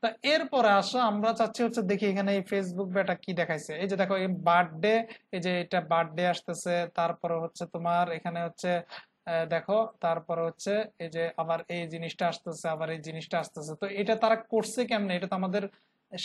তা এরপরে আসো আমরা চাচ্ছি হচ্ছে দেখি এখানে এই ফেসবুক বেটা কি দেখাইছে এই যে দেখো এই বার্থডে এই যে এটা বার্থডে আসতেছে তারপরে হচ্ছে তোমার এখানে হচ্ছে দেখো তারপরে হচ্ছে এই যে আবার এই জিনিসটা আসতেছে আবার এই জিনিসটা আসতেছে তো এটা তারা করছে কেমনে এটা তো আমাদের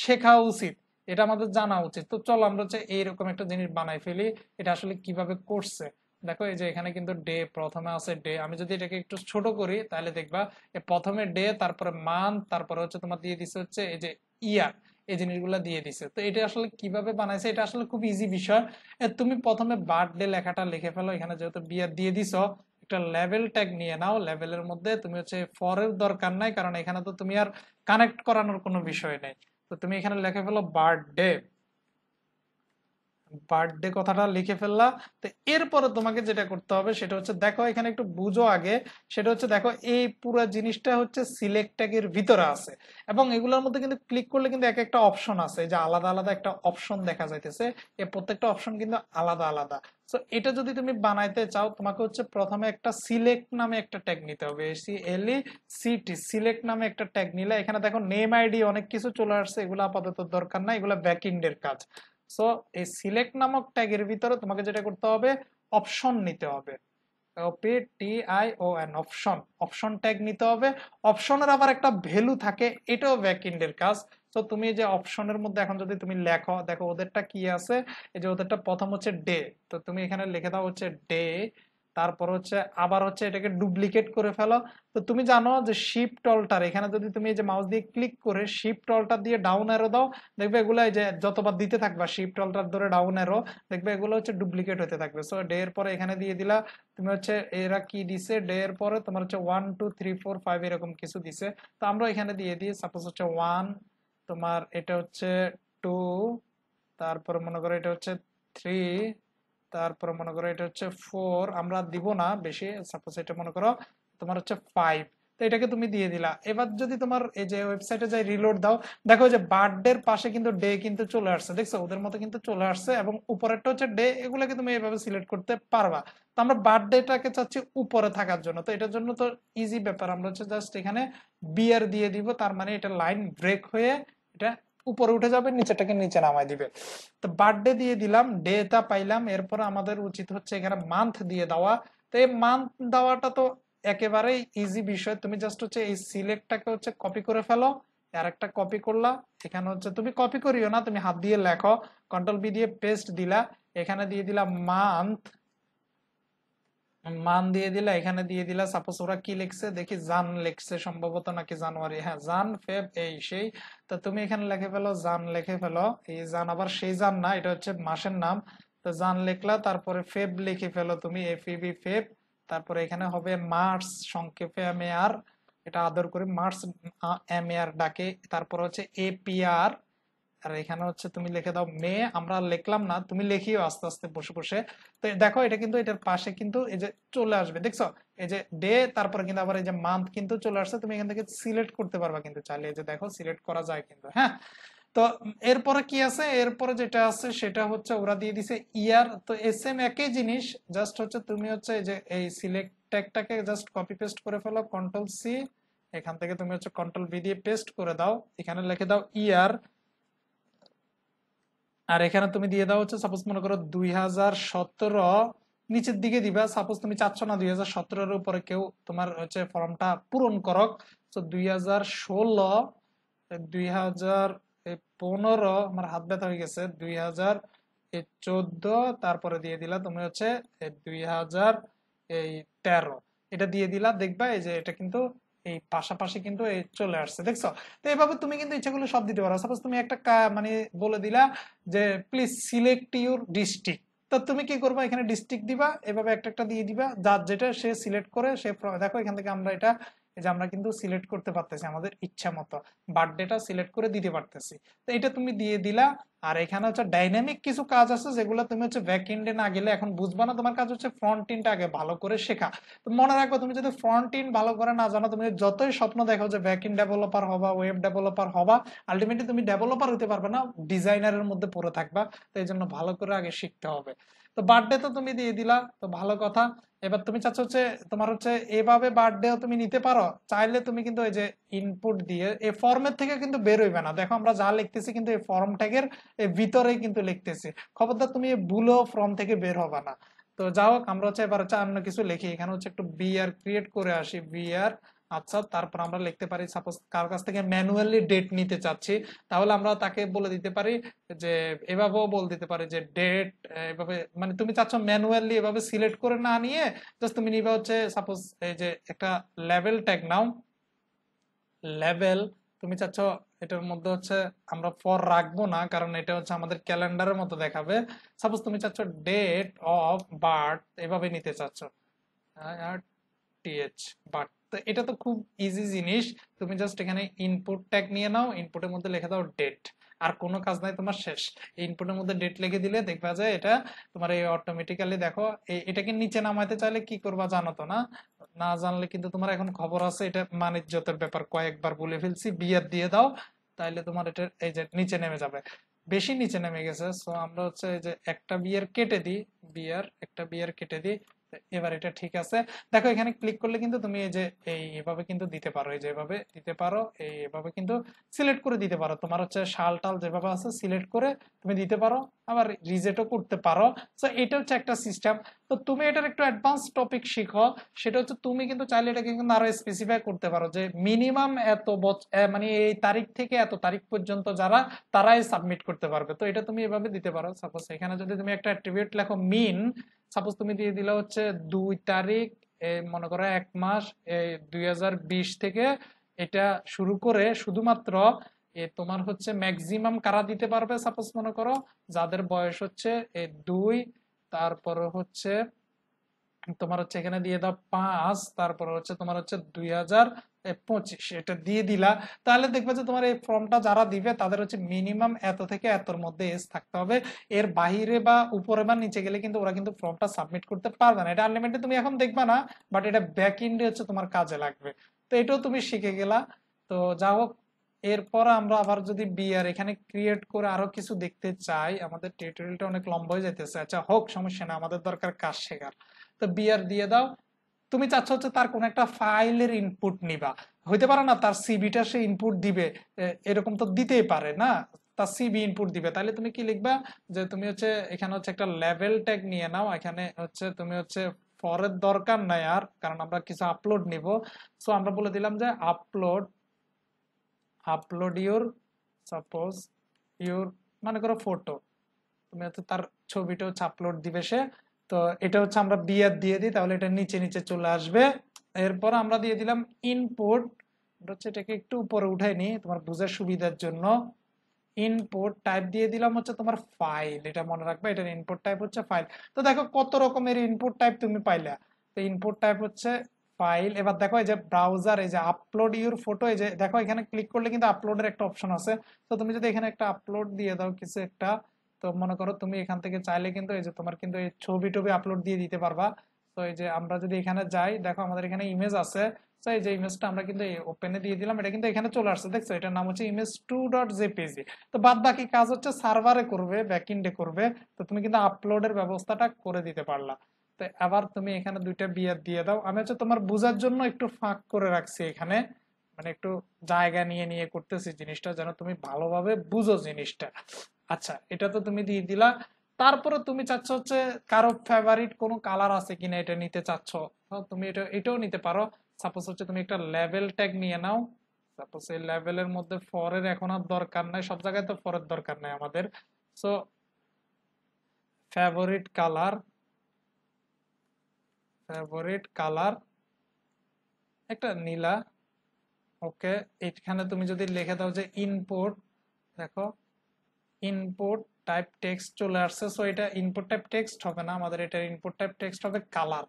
শেখা উচিত এটা আমাদের জানা উচিত তো চলো আমরা হচ্ছে এইরকম একটা জিনিস বানাই ফেলি এটা আসলে কিভাবে করছে দেখো এই যে এখানে কিন্তু ডে প্রথমে আছে ডে আমি যদি এটাকে একটু ছোট করি তাহলে দেখবা প্রথমে ডে তারপরে মান তারপরে হচ্ছে তোমার দিয়ে দিচ্ছে হচ্ছে এই যে ইয়ার এই জিনিসগুলো দিয়ে দিছে তো এটা আসলে কিভাবে বানাইছে এটা আসলে খুব ইজি বিষয় তুমি প্রথমে বার্থডে লেখাটা লিখে ফেলো এখানে যেহেতু বিয়ার দিয়ে দিছ একটা লেভেল ট্যাগ নিয়ে নাও লেভেলের মধ্যে তুমি হচ্ছে ফরের দরকার নাই কারণ এখানে তো তুমি আর কানেক্ট করানোর কোনো বিষয় নেই তো তুমি এখানে লেখে ফেলো বার্থডে বার্থডে কথাটা লিখে ফেললা তো এরপরে তোমাকে যেটা করতে হবে সেটা হচ্ছে দেখো এখানে একটু বুঝো আগে সেটা হচ্ছে দেখো এই পুরো জিনিসটা হচ্ছে সিলেক্ট ট্যাগের ভিতরে আছে এবং এগুলোর মধ্যে কিন্তু ক্লিক করলে কিন্তু এক একটা অপশন আছে যে আলাদা আলাদা একটা অপশন দেখা যাইতেছে এই প্রত্যেকটা অপশন কিন্তু আলাদা আলাদা সো এটা যদি তুমি বানাইতে চাও তোমাকে হচ্ছে প্রথমে একটা সিলেক্ট নামে একটা ট্যাগ নিতে হবে সি এল সিটি সিলেক্ট নামে একটা ট্যাগ নিলে এখানে দেখো নেম আইডি অনেক কিছু চলে আসছে এগুলো আপাতত দরকার না এগুলো ব্যাকএন্ডের কাজ সো এই সিলেক্ট নামক ট্যাগের ভিতরে তোমাকে যেটা করতে হবে অপশন নিতে হবে P T I O N option option tag নিতে হবে অপশনের আবার একটা ভ্যালু থাকে এটাও ব্যাকএন্ডের কাজ সো তুমি যে অপশনের মধ্যে এখন যদি তুমি লেখো দেখো ওদেরটা কি আছে এই যে ওদেরটা প্রথম হচ্ছে ডে তো তুমি এখানে লিখে দাও হচ্ছে ডে তারপর হচ্ছে আবার হচ্ছে এটাকে ডুপ্লিকেট করে ফেলো তো তুমি জানো যে শিপ টলটার এখানে যদি তুমি এই যে মাউস দিয়ে ক্লিক করে শিপ টলটা দিয়ে ডাউন এরো দাও দেখবে এগুলো এই যে যতবার দিতে থাকবা শিপ টলটার ধরে ডাউন এরো দেখবে এগুলো হচ্ছে ডুপ্লিকেট হতে থাকবে সো ডে এর পরে এখানে দিয়ে দিলা তুমি হচ্ছে এরা কি দিছে ডে এর পরে তোমার হচ্ছে one two three four five এরকম কিছু দিছে তো আমরা এখানে দিয়ে দিই সাপোজ হচ্ছে ওয়ান তোমার এটা হচ্ছে টু তারপর মনে করো এটা হচ্ছে থ্রি তারপরে মনে করো এটা হচ্ছে ফোর আমরা দিব না বেশি সাপোজ এটা মনে করো তোমার হচ্ছে ফাইভ তো এটাকে তুমি দিয়ে দিলা এবার যদি তোমার এই যে ওয়েবসাইটে যাই রিলোড দাও দেখো যে বার্থডের পাশে কিন্তু ডে কিন্তু চলে আসছে দেখছো ওদের মতো কিন্তু চলে আসছে এবং উপরেরটা হচ্ছে ডে এগুলোকে তুমি এভাবে সিলেক্ট করতে পারবা তো আমরা বার্থডেটাকে চাচ্ছি উপরে থাকার জন্য তো এটার জন্য তো ইজি ব্যাপার আমরা হচ্ছে জাস্ট এখানে বিয়ার দিয়ে দিব তার মানে এটা লাইন ব্রেক হয়ে এটা উপরে উঠে যাবে নিচেটাকে নিচে নামাই দিবে তো বার্থডে দিয়ে দিলাম ডেটা পাইলাম এরপর আমাদের উচিত হচ্ছে এখানে মান্থ দিয়ে দেওয়া তো এই মান্থ দেওয়াটা তো একেবারেই ইজি বিষয় তুমি জাস্ট হচ্ছে এই সিলেক্টটাকে হচ্ছে কপি করে ফেলো আর একটা কপি করলা এখানে হচ্ছে তুমি কপি করিও না তুমি হাত দিয়ে লেখো কন্ট্রোল বি দিয়ে পেস্ট দিলা এখানে দিয়ে দিলা মান্থ মান দিয়ে দিলা এখানে দিয়ে দিলা সাপোজ ওরা কি লিখছে দেখি জান লিখছে সম্ভবত নাকি জানুয়ারি হ্যাঁ জান ফেব এই সেই তো তুমি এখানে লিখে ফেলো জান লিখে ফেলো এই জান আবার সেই জান না এটা হচ্ছে মাসের নাম তো জান লিখলা তারপরে ফেব লিখে ফেলো তুমি এফ ইবি e, ফেব তারপরে এখানে হবে মার্চ সংক্ষেপে এম এ আর এটা আদর করে মার্চ এম আর ডাকে তারপর হচ্ছে এপিআর আর এখানে হচ্ছে তুমি লিখে দাও মেয়ে আমরা লিখলাম না তুমি লিখিও আস্তে আস্তে বসে বসে তো দেখো এটা কিন্তু এটার পাশে কিন্তু এই যে চলে আসবে দেখছো এই যে ডে তারপরে কিন্তু আবার এই যে মান্থ কিন্তু চলে আসছে তুমি এখান থেকে সিলেক্ট করতে পারবা কিন্তু চাইলে এই যে দেখো সিলেক্ট করা যায় কিন্তু হ্যাঁ তো এরপরে কি আছে এরপরে যেটা আছে সেটা হচ্ছে ওরা দিয়ে দিছে ইয়ার তো এস এম একই জিনিস জাস্ট হচ্ছে তুমি হচ্ছে এই যে এই সিলেক্ট ট্যাগটাকে জাস্ট কপি পেস্ট করে ফেলো কন্ট্রোল সি এখান থেকে তুমি হচ্ছে কন্ট্রোল বি দিয়ে পেস্ট করে দাও এখানে লিখে দাও ইয়ার আর এখানে তুমি দিয়ে দাও হচ্ছে সাপোজ মনে করো দুই হাজার নিচের দিকে দিবা সাপোজ তুমি চাচ্ছ না দুই হাজার উপরে কেউ তোমার হচ্ছে ফর্মটা পূরণ করক তো দুই হাজার ষোলো দুই হাজার পনেরো আমার হাত ব্যথা হয়ে গেছে দুই হাজার চোদ্দ তারপরে দিয়ে দিলা তুমি হচ্ছে দুই হাজার এই তেরো এটা দিয়ে দিলা দেখবা এই যে এটা কিন্তু এই পাশাপাশি কিন্তু এই চলে আসছে দেখছো তো এভাবে তুমি কিন্তু ইচ্ছাগুলো সব দিতে পারো সাপোজ তুমি একটা মানে বলে দিলা যে প্লিজ সিলেক্ট ইউর ডিস্ট্রিক্ট তো তুমি কি করবা এখানে ডিস্ট্রিক্ট দিবা এভাবে একটা একটা দিয়ে দিবা যার যেটা সে সিলেক্ট করে সে দেখো এখান থেকে আমরা এটা যে আমরা কিন্তু সিলেক্ট করতে পারতেছি আমাদের ইচ্ছা মতো বার্থডেটা সিলেক্ট করে দিতে পারতেছি তো এটা তুমি দিয়ে দিলা আর এখানে হচ্ছে ডাইনামিক কিছু কাজ আছে যেগুলো তুমি হচ্ছে ব্যাক ইন্ডে না গেলে এখন বুঝবা না তোমার কাজ হচ্ছে ফ্রন্ট ইনটা আগে ভালো করে শেখা তো মনে রাখো তুমি যদি ফ্রন্ট ইন ভালো করে না জানো তুমি যতই স্বপ্ন দেখো যে ব্যাক ইন ডেভেলপার হবা ওয়েব ডেভেলপার হবা আলটিমেটলি তুমি ডেভেলপার হতে পারবে না ডিজাইনারের মধ্যে পড়ে থাকবা তো এই জন্য ভালো করে আগে শিখতে হবে তো বার্থডে তো তুমি দিয়ে দিলা তো ভালো কথা এবার তুমি চাচ্ছ হচ্ছে তোমার হচ্ছে এভাবে বার্থডেও তুমি নিতে পারো চাইলে তুমি কিন্তু এই যে ইনপুট দিয়ে এই ফর্মের থেকে কিন্তু বেরোইবে না দেখো আমরা যা লিখতেছি কিন্তু এই ফর্ম ট্যাগের ভিতরেই কিন্তু লিখতেছি খবরদার তুমি ভুলো ফর্ম থেকে বের হবে না তো যা হোক আমরা হচ্ছে এবার হচ্ছে অন্য কিছু লিখি এখানে হচ্ছে একটু বিআর ক্রিয়েট করে আসি বিআর আচ্ছা তারপর আমরা লিখতে পারি সাপোজ কার কাছ থেকে ম্যানুয়ালি ডেট নিতে চাচ্ছি তাহলে আমরা তাকে বলে দিতে পারি যে এভাবেও বলে দিতে পারি যে ডেট এভাবে মানে তুমি চাচ্ছ ম্যানুয়ালি এভাবে সিলেক্ট করে না নিয়ে জাস্ট তুমি নিবা হচ্ছে সাপোজ এই যে একটা লেভেল ট্যাগ নাও লেভেল তুমি চাচ্ছ এটার মধ্যে হচ্ছে আমরা ফর রাখবো না কারণ এটা হচ্ছে আমাদের ক্যালেন্ডারের মতো দেখাবে সাপোজ তুমি চাচ্ছ ডেট অফ বার্থ এভাবে নিতে চাচ্ছ টিএচ বার্থ তো এটা তো খুব ইজি জিনিস তুমি জাস্ট এখানে ইনপুট ট্যাগ নিয়ে নাও ইনপুটের মধ্যে লেখে দাও ডেট আর কোনো কাজ নাই তোমার শেষ ইনপুটের মধ্যে ডেট লিখে দিলে দেখবা যায় এটা তোমার এই অটোমেটিক্যালি দেখো এটাকে নিচে নামাইতে চাইলে কি করবা জানো তো না না জানলে কিন্তু তোমার এখন খবর আছে এটা মানিজ্যতের ব্যাপার কয়েকবার বলে ফেলছি বিয়ার দিয়ে দাও তাহলে তোমার এটা এই যে নিচে নেমে যাবে বেশি নিচে নেমে গেছে সো আমরা হচ্ছে এই যে একটা বিয়ার কেটে দিই বিয়ার একটা বিয়ার কেটে দিই এবার এটা ঠিক আছে দেখো এখানে ক্লিক করলে কিন্তু তুমি এই যে এই এভাবে কিন্তু দিতে পারো এই যে এভাবে দিতে পারো এই এভাবে কিন্তু সিলেক্ট করে দিতে পারো তোমার হচ্ছে শাল টাল যেভাবে আছে সিলেক্ট করে তুমি দিতে পারো আবার রিজেটও করতে পারো তো এটা হচ্ছে একটা সিস্টেম তো তুমি এটার একটু অ্যাডভান্স টপিক শিখো সেটা হচ্ছে তুমি কিন্তু চাইলে এটাকে কিন্তু আরো স্পেসিফাই করতে পারো যে মিনিমাম এত বছর মানে এই তারিখ থেকে এত তারিখ পর্যন্ত যারা তারাই সাবমিট করতে পারবে তো এটা তুমি এভাবে দিতে পারো সাপোজ এখানে যদি তুমি একটা অ্যাট্রিবিউট লেখো মিন সাপোজ তুমি দিয়ে দিলে হচ্ছে দুই তারিখ মনে করো এক মাস দুই থেকে এটা শুরু করে শুধুমাত্র তোমার হচ্ছে ম্যাক্সিমাম কারা দিতে পারবে সাপোজ মনে করো যাদের বয়স হচ্ছে দুই তারপরে হচ্ছে তোমার হচ্ছে এখানে দিয়ে দাও পাঁচ তারপর হচ্ছে তোমার হচ্ছে দুই হাজার পঁচিশ এটা দিয়ে দিলা তাহলে দেখবে যে তোমার এই ফর্মটা যারা দিবে তাদের হচ্ছে মিনিমাম এত থেকে এতর মধ্যে এস থাকতে হবে এর বাহিরে বা উপরে বা নিচে গেলে কিন্তু ওরা কিন্তু ফর্মটা সাবমিট করতে পারবে না এটা আনলিমিটেড তুমি এখন দেখবা না বাট এটা ব্যাক ইন্ডে হচ্ছে তোমার কাজে লাগবে তো এটাও তুমি শিখে গেলা তো যা হোক এরপর আমরা আবার যদি বিআর এখানে ক্রিয়েট করে আরো কিছু দেখতে চাই আমাদের টিউটোরিয়ালটা অনেক লম্বা হয়ে যাইতেছে আচ্ছা হোক সমস্যা না আমাদের দরকার কাজ শেখার তো বিয়ার দিয়ে দাও তুমি চাচ্ছ হচ্ছে তার কোন একটা ফাইলের ইনপুট নিবা হইতে পারে না তার সিবিটা সে ইনপুট দিবে এরকম তো দিতেই পারে না তার সিবি ইনপুট দিবে তাহলে তুমি কি লিখবা যে তুমি হচ্ছে এখানে হচ্ছে একটা লেভেল ট্যাগ নিয়ে নাও এখানে হচ্ছে তুমি হচ্ছে ফরের দরকার নাই আর কারণ আমরা কিছু আপলোড নিব সো আমরা বলে দিলাম যে upload upload your suppose your মানে করো ফটো তুমি হচ্ছে তার ছবিটা হচ্ছে আপলোড দিবে সে তো এটা হচ্ছে আমরা বিয়ার দিয়ে দিই তাহলে এটা নিচে নিচে চলে আসবে এরপর আমরা দিয়ে দিলাম ইনপুট হচ্ছে এটাকে একটু উপরে উঠাই নি তোমার বোঝার সুবিধার জন্য ইনপুট টাইপ দিয়ে দিলাম হচ্ছে তোমার ফাইল এটা মনে রাখবে এটার ইনপুট টাইপ হচ্ছে ফাইল তো দেখো কত রকমের ইনপুট টাইপ তুমি পাইলা তো ইনপুট টাইপ হচ্ছে ফাইল এবার দেখো এই যে ব্রাউজার এই যে আপলোড ইউর ফটো এই যে দেখো এখানে ক্লিক করলে কিন্তু আপলোডের একটা অপশন আছে তো তুমি যদি এখানে একটা আপলোড দিয়ে দাও কিছু একটা তো মনে করো তুমি এখান থেকে চাইলে কিন্তু এই যে তোমার কিন্তু এই ছবি টবি আপলোড দিয়ে দিতে পারবা তো এই যে আমরা যদি এখানে যাই দেখো আমাদের এখানে ইমেজ আছে তো এই যে ইমেজটা আমরা কিন্তু ওপেনে দিয়ে দিলাম এটা কিন্তু এখানে চলে আসছে দেখছো এটার নাম হচ্ছে ইমেজ টু ডট জেপিজি তো বাদ বাকি কাজ হচ্ছে সার্ভারে করবে ব্যাকইন্ডে করবে তো তুমি কিন্তু আপলোডের ব্যবস্থাটা করে দিতে পারলা তো আবার তুমি এখানে দুইটা বিয়ার দিয়ে দাও আমি হচ্ছে তোমার বোঝার জন্য একটু ফাঁক করে রাখছি এখানে মানে একটু জায়গা নিয়ে নিয়ে করতেছি জিনিসটা যেন তুমি ভালোভাবে বুঝো জিনিসটা আচ্ছা এটা তো তুমি দিয়ে দিলা তারপরে তুমি চাচ্ছ হচ্ছে কারো ফেভারিট কোনো কালার আছে কিনা এটা নিতে চাচ্ছ তুমি এটা এটাও নিতে পারো সাপোজ হচ্ছে তুমি একটা লেভেল ট্যাগ নিয়ে নাও সাপোজ এই লেভেলের মধ্যে ফরের এখন আর দরকার নাই সব জায়গায় তো ফরের দরকার নাই আমাদের so favourite colour favourite colour একটা নীলা ওকে এখানে তুমি যদি লিখে দাও যে ইনপুট দেখো ইনপুট টাইপ টেক্সট চলে আসছে সো এটা ইনপুট টাইপ টেক্সট হবে না আমাদের এটা ইনপুট টাইপ টেক্সট হবে কালার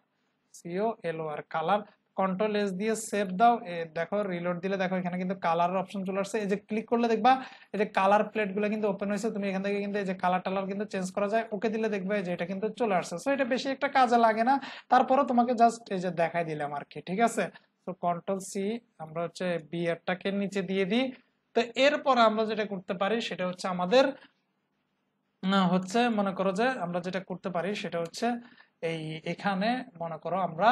সিও এলো আর কালার কন্ট্রোল এস দিয়ে সেভ দাও দেখো রিলোড দিলে দেখো এখানে কিন্তু কালারের অপশন চলে আসছে এই যে ক্লিক করলে দেখবা এই যে কালার প্লেটগুলো কিন্তু ওপেন হয়েছে তুমি এখান থেকে কিন্তু এই যে কালার টালার কিন্তু চেঞ্জ করা যায় ওকে দিলে দেখবে যে এটা কিন্তু চলে আসছে সো এটা বেশি একটা কাজে লাগে না তারপরে তোমাকে জাস্ট এই যে দেখাই দিলাম আর কি ঠিক আছে তো কন্ট্রোল সি আমরা হচ্ছে বিয়ারটাকে নিচে দিয়ে দিই তো এরপর আমরা যেটা করতে পারি সেটা হচ্ছে আমাদের হচ্ছে মনে করো যে আমরা যেটা করতে পারি সেটা হচ্ছে এই এখানে মনে করো আমরা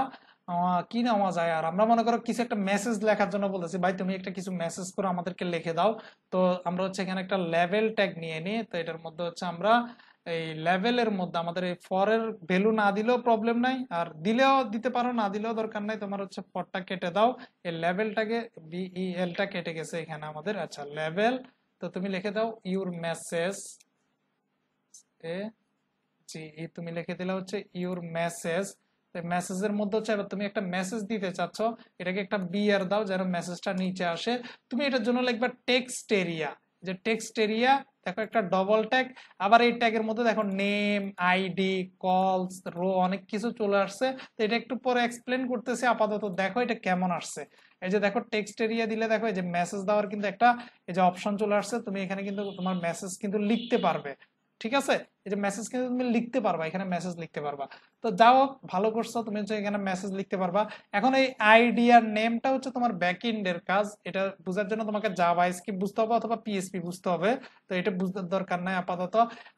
কি নেওয়া যায় আর আমরা মনে করো কিছু একটা মেসেজ লেখার জন্য বলতেছি ভাই তুমি একটা কিছু মেসেজ করে আমাদেরকে লিখে দাও তো আমরা হচ্ছে এখানে একটা লেভেল ট্যাগ নিয়ে নিই তো এটার মধ্যে হচ্ছে আমরা এই লেভেলের মধ্যে আমাদের এই ফরের ভ্যালু না দিলেও প্রবলেম নাই আর দিলেও দিতে পারো না দিলেও দরকার নাই তোমার হচ্ছে ফরটা কেটে দাও এই লেভেলটাকে এলটা e কেটে গেছে এখানে আমাদের আচ্ছা লেভেল তো তুমি লিখে দাও ইউর মেসেজ এ জি তুমি লিখে দিলে হচ্ছে ইউর মেসেজ মেসেজের মধ্যে হচ্ছে এবার তুমি একটা মেসেজ দিতে চাচ্ছ এটাকে একটা বিয়ার e দাও যেন মেসেজটা নিচে আসে তুমি এটার জন্য লিখবা টেক্সট এরিয়া যে টেক্সট এরিয়া দেখো একটা ডবল ট্যাগ আবার এই ট্যাগের মধ্যে দেখো নেম আইডি কলস রো অনেক কিছু চলে আসছে তো এটা একটু পরে এক্সপ্লেন করতেছে আপাতত দেখো এটা কেমন আসছে এই যে দেখো টেক্সট এরিয়া দিলে দেখো এই যে মেসেজ দেওয়ার কিন্তু একটা এই যে অপশন চলে আসছে তুমি এখানে কিন্তু তোমার মেসেজ কিন্তু লিখতে পারবে ঠিক আছে এটা মেসেজ কিন্তু তুমি লিখতে পারবা এখানে মেসেজ লিখতে পারবা তো যাও ভালো করছো তুমি হচ্ছে এখানে মেসেজ লিখতে পারবা এখন এই আইডিয়ার নেমটা হচ্ছে তোমার ব্যাক এর কাজ এটা বোঝার জন্য তোমাকে জাভা স্ক্রিপ্ট বুঝতে হবে অথবা পিএসপি বুঝতে হবে তো এটা বুঝতে দরকার নাই আপাতত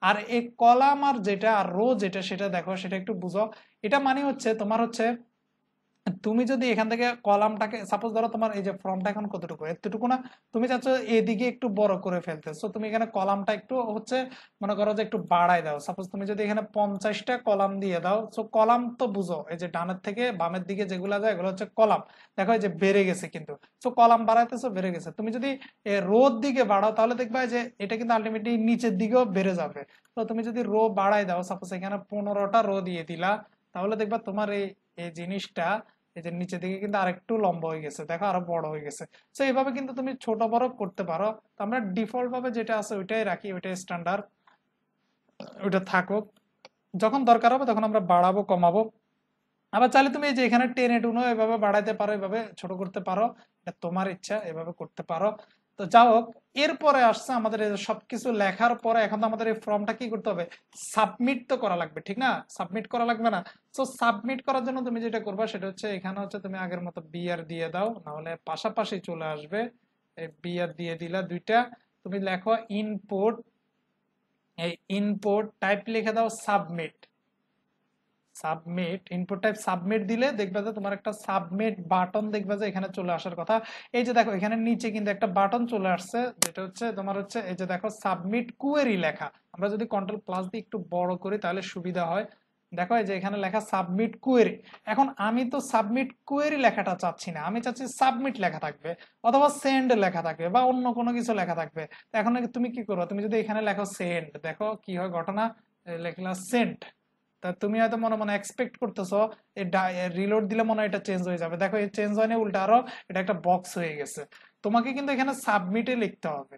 আর এই কলাম আর যেটা আর রো যেটা সেটা দেখো সেটা একটু বুঝো এটা মানে হচ্ছে তোমার হচ্ছে তুমি যদি এখান থেকে কলামটাকে সাপোজ ধরো তোমার এই যে ফর্মটা এখন কতটুকু এতটুকু না তুমি চাচ্ছ এদিকে একটু বড় করে ফেলতে সো তুমি এখানে কলামটা একটু হচ্ছে মনে করো যে একটু বাড়ায় দাও সাপোজ তুমি যদি এখানে পঞ্চাশটা কলাম দিয়ে দাও সো কলাম তো বুঝো এই যে ডানের থেকে বামের দিকে যেগুলো যায় এগুলো হচ্ছে কলাম দেখো এই যে বেড়ে গেছে কিন্তু সো কলাম বাড়াইতেছো বেড়ে গেছে তুমি যদি রোদ দিকে বাড়াও তাহলে দেখবা যে এটা কিন্তু আলটিমেটলি নিচের দিকেও বেড়ে যাবে তো তুমি যদি রো বাড়ায় দাও সাপোজ এখানে পনেরোটা রো দিয়ে দিলা তাহলে দেখবা তোমার এই এই জিনিসটা এই যে নিচের দিকে কিন্তু আরেকটু লম্বা হয়ে গেছে দেখো আরো বড় হয়ে গেছে তো এইভাবে কিন্তু তুমি ছোট বড় করতে পারো আমরা ডিফল্ট ভাবে যেটা আছে ওইটাই রাখি ওইটাই স্ট্যান্ডার্ড ওইটা থাকুক যখন দরকার হবে তখন আমরা বাড়াবো কমাবো আবার চাইলে তুমি এই যে এখানে টেনে টুনো এভাবে বাড়াইতে পারো এভাবে ছোট করতে পারো এটা তোমার ইচ্ছা এভাবে করতে পারো তো যা হোক এরপরে আসছে আমাদের সবকিছু লেখার পরে এখন তো আমাদের এই ফর্মটা কি করতে হবে সাবমিট তো করা লাগবে ঠিক না সাবমিট করা লাগবে না তো সাবমিট করার জন্য তুমি যেটা করবা সেটা হচ্ছে এখানে হচ্ছে তুমি আগের মতো বিয়ার দিয়ে দাও নাহলে পাশাপাশি চলে আসবে বিয়ার দিয়ে দিলা দুইটা তুমি লেখো ইনপুট এই ইনপুট টাইপ লিখে দাও submit submit input type submit দিলে দেখবে যে তোমার একটা সাবমিট বাটন দেখবে যে এখানে চলে আসার কথা এই যে দেখো এখানে নিচে কিন্তু একটা বাটন চলে আসছে যেটা হচ্ছে তোমার হচ্ছে এই যে দেখো সাবমিট কুয়েরি লেখা আমরা যদি কন্ট্রোল প্লাস দিয়ে একটু বড় করি তাহলে সুবিধা হয় দেখো এই যে এখানে লেখা সাবমিট কুয়েরি এখন আমি তো সাবমিট কুয়েরি লেখাটা চাচ্ছি না আমি চাচ্ছি সাবমিট লেখা থাকবে অথবা সেন্ড লেখা থাকবে বা অন্য কোনো কিছু লেখা থাকবে এখন তুমি কি করো তুমি যদি এখানে লেখো সেন্ড দেখো কি হয় ঘটনা লেখলা সেন্ট তা তুমি হয়তো মনে মনে এক্সপেক্ট করতেছো রিলোড দিলে মনে হয় এটা চেঞ্জ হয়ে যাবে দেখো এই চেঞ্জ হয়নি উল্টা আরো এটা একটা বক্স হয়ে গেছে তোমাকে কিন্তু এখানে সাবমিটে লিখতে হবে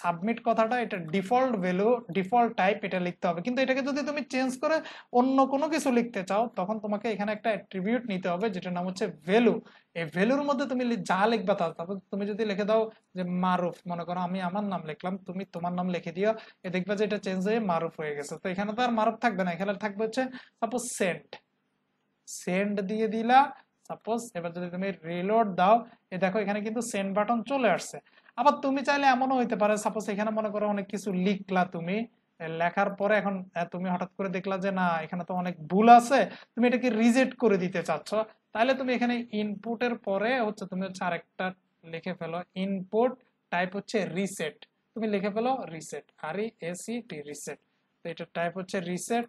সাবমিট কথাটা এটা ডিফল্ট ভ্যালু ডিফল্ট টাইপ এটা লিখতে হবে কিন্তু এটাকে যদি তুমি চেঞ্জ করে অন্য কোনো কিছু লিখতে চাও তখন তোমাকে এখানে একটা অ্যাট্রিবিউট নিতে হবে যেটার নাম হচ্ছে ভ্যালু এই ভ্যালুর মধ্যে তুমি যা লিখবে তা তারপর তুমি যদি লিখে দাও যে মারুফ মনে করো আমি আমার নাম লিখলাম তুমি তোমার নাম লিখে দিও এ দেখবে যে এটা চেঞ্জ হয়ে মারুফ হয়ে গেছে তো এখানে তো আর মারুফ থাকবে না এখানে থাকবে হচ্ছে সাপোজ সেন্ট সেন্ট দিয়ে দিলা সাপোজ এবার যদি তুমি রিলোড দাও এ দেখো এখানে কিন্তু সেন্ট বাটন চলে আসছে আবার তুমি চাইলে এমনও হইতে পারে সাপোজ এখানে মনে করো অনেক কিছু লিখলা তুমি লেখার পরে এখন তুমি হঠাৎ করে দেখলা যে না এখানে তো অনেক ভুল আছে তুমি এটাকে রিজেক্ট করে দিতে চাচ্ছ তাহলে তুমি এখানে ইনপুটের পরে হচ্ছে তুমি হচ্ছে আরেকটা লিখে ফেলো ইনপুট টাইপ হচ্ছে রিসেট তুমি লিখে ফেলো রিসেট আর এসি টি রিসেট তো এটা টাইপ হচ্ছে রিসেট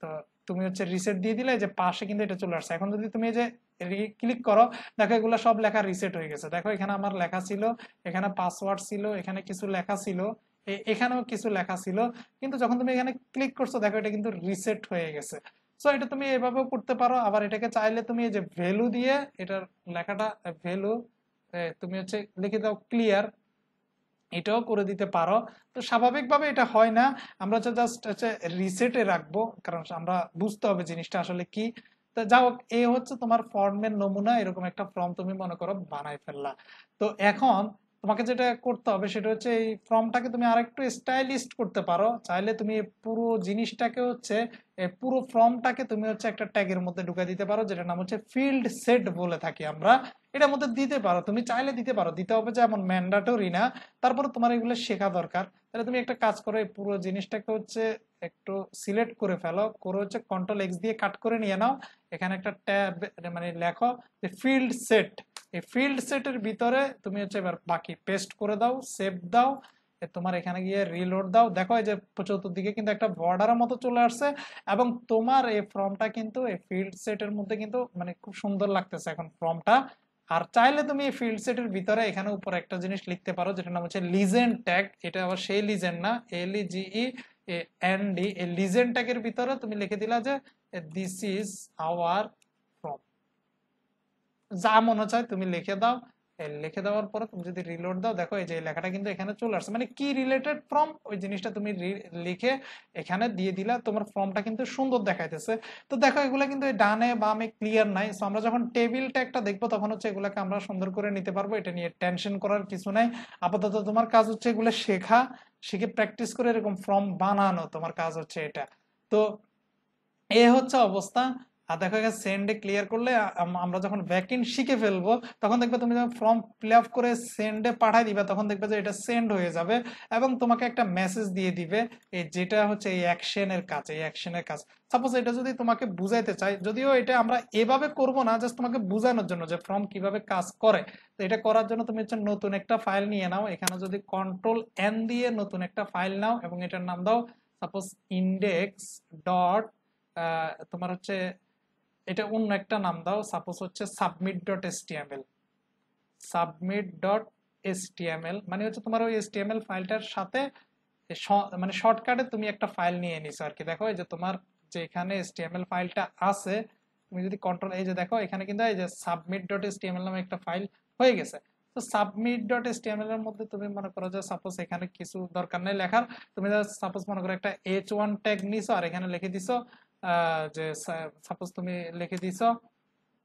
তো তুমি হচ্ছে রিসেট দিয়ে দিলে যে পাশে কিন্তু এটা চলে আসছে এখন যদি তুমি যে ক্লিক করো দেখো এগুলো সব লেখা রিসেট হয়ে গেছে দেখো এখানে আমার লেখা ছিল এখানে পাসওয়ার্ড ছিল এখানে কিছু লেখা ছিল এখানেও কিছু লেখা ছিল কিন্তু যখন তুমি এখানে ক্লিক করছো দেখো এটা কিন্তু রিসেট হয়ে গেছে সো এটা তুমি এভাবেও করতে পারো আবার এটাকে চাইলে তুমি যে ভ্যালু দিয়ে এটার লেখাটা ভ্যালু তুমি হচ্ছে লিখে দাও ক্লিয়ার এটাও করে দিতে পারো তো স্বাভাবিকভাবে এটা হয় না আমরা হচ্ছে জাস্ট হচ্ছে রিসেটে রাখবো কারণ আমরা বুঝতে হবে জিনিসটা আসলে কি তো যাও এই হচ্ছে তোমার ফর্মের নমুনা এরকম একটা ফর্ম তুমি মনে করো বানাই ফেললা তো এখন তোমাকে যেটা করতে হবে সেটা হচ্ছে এই ফর্মটাকে তুমি আরেকটু স্টাইলিস্ট করতে পারো চাইলে তুমি পুরো জিনিসটাকে হচ্ছে পুরো ফর্মটাকে তুমি হচ্ছে একটা ট্যাগের মধ্যে ঢুকে দিতে পারো যেটা নাম হচ্ছে ফিল্ড সেট বলে থাকি আমরা এটার মধ্যে দিতে পারো তুমি চাইলে দিতে পারো দিতে হবে যেমন ম্যান্ডাটরি না তারপরে তোমার এগুলো শেখা দরকার তাহলে তুমি একটা কাজ করো এই পুরো জিনিসটাকে হচ্ছে একটু সিলেক্ট করে ফেলো করে হচ্ছে কন্ট্রোল এক্স দিয়ে কাট করে নিয়ে নাও এখানে একটা ট্যাব মানে লেখো যে ফিল্ড সেট এই ফিল্ড সেটের ভিতরে তুমি হচ্ছে এবার বাকি পেস্ট করে দাও সেভ দাও তোমার এখানে গিয়ে রিলোড দাও দেখো এই যে চতুর্দিকে কিন্তু একটা বর্ডারের মতো চলে আসছে এবং তোমার এই ফর্মটা কিন্তু এই ফিল্ড সেটের মধ্যে কিন্তু মানে খুব সুন্দর লাগতেছে এখন ফর্মটা আর চাইলে তুমি এই ফিল্ড সেটের ভিতরে এখানে উপরে একটা জিনিস লিখতে পারো যেটা নাম হচ্ছে লিজেন্ড ট্যাগ এটা আবার সেই লিজেন্ড না L E G E N D legend ট্যাগের ভিতরে তুমি লিখে দিলা যে দিস ইজ আওয়ার যা মনে চায় তুমি লিখে দাও লিখে দেওয়ার পরে তুমি যদি রিলোড দাও দেখো এই যে লেখাটা কিন্তু এখানে চলে আসছে মানে কি রিলেটেড ফর্ম ওই জিনিসটা তুমি লিখে এখানে দিয়ে দিলা তোমার ফর্মটা কিন্তু সুন্দর দেখাইতেছে তো দেখো এগুলো কিন্তু ডানে বামে ক্লিয়ার নাই সো আমরা যখন টেবিল ট্যাগটা দেখবো তখন হচ্ছে এগুলাকে আমরা সুন্দর করে নিতে পারবো এটা নিয়ে টেনশন করার কিছু নাই আপাতত তোমার কাজ হচ্ছে এগুলো শেখা শিখে প্র্যাকটিস করে এরকম ফর্ম বানানো তোমার কাজ হচ্ছে এটা তো এ হচ্ছে অবস্থা আর দেখো এখানে সেন্ডে ক্লিয়ার করলে আমরা যখন ভ্যাকিন শিখে ফেলবো তখন দেখবে তুমি যখন ফর্ম ফিল আপ করে সেন্ডে পাঠাই দিবে তখন দেখবে যে এটা সেন্ড হয়ে যাবে এবং তোমাকে একটা মেসেজ দিয়ে দিবে এই যেটা হচ্ছে এই অ্যাকশনের কাজ এই অ্যাকশনের কাজ সাপোজ এটা যদি তোমাকে বুঝাইতে চাই যদিও এটা আমরা এভাবে করব না জাস্ট তোমাকে বোঝানোর জন্য যে ফর্ম কিভাবে কাজ করে তো এটা করার জন্য তুমি হচ্ছে নতুন একটা ফাইল নিয়ে নাও এখানে যদি কন্ট্রোল এন দিয়ে নতুন একটা ফাইল নাও এবং এটার নাম দাও সাপোজ ইন্ডেক্স ডট তোমার হচ্ছে এটা অন্য একটা নাম দাও সাপোজ হচ্ছে submit dot HTML submit dot HTML মানে হচ্ছে তোমার ওই এসটিএমএল ফাইলটার সাথে মানে শর্টকাটে তুমি একটা ফাইল নিয়ে নিছো আর কি দেখো এই যে তোমার যে এখানে এসটিএমএল ফাইলটা আছে তুমি যদি কন্ট্রোল এই যে দেখো এখানে কিন্তু এই যে সাবমিট ডট এসটিএমএল নামে একটা ফাইল হয়ে গেছে তো সাবমিট ডট এসটিএমএল এর মধ্যে তুমি মনে করো যে সাপোজ এখানে কিছু দরকার নেই লেখার তুমি সাপোজ মনে করো একটা এইচ ওয়ান ট্যাগ নিছো আর এখানে লিখে দিছো যে সাপোজ তুমি লিখে দিছ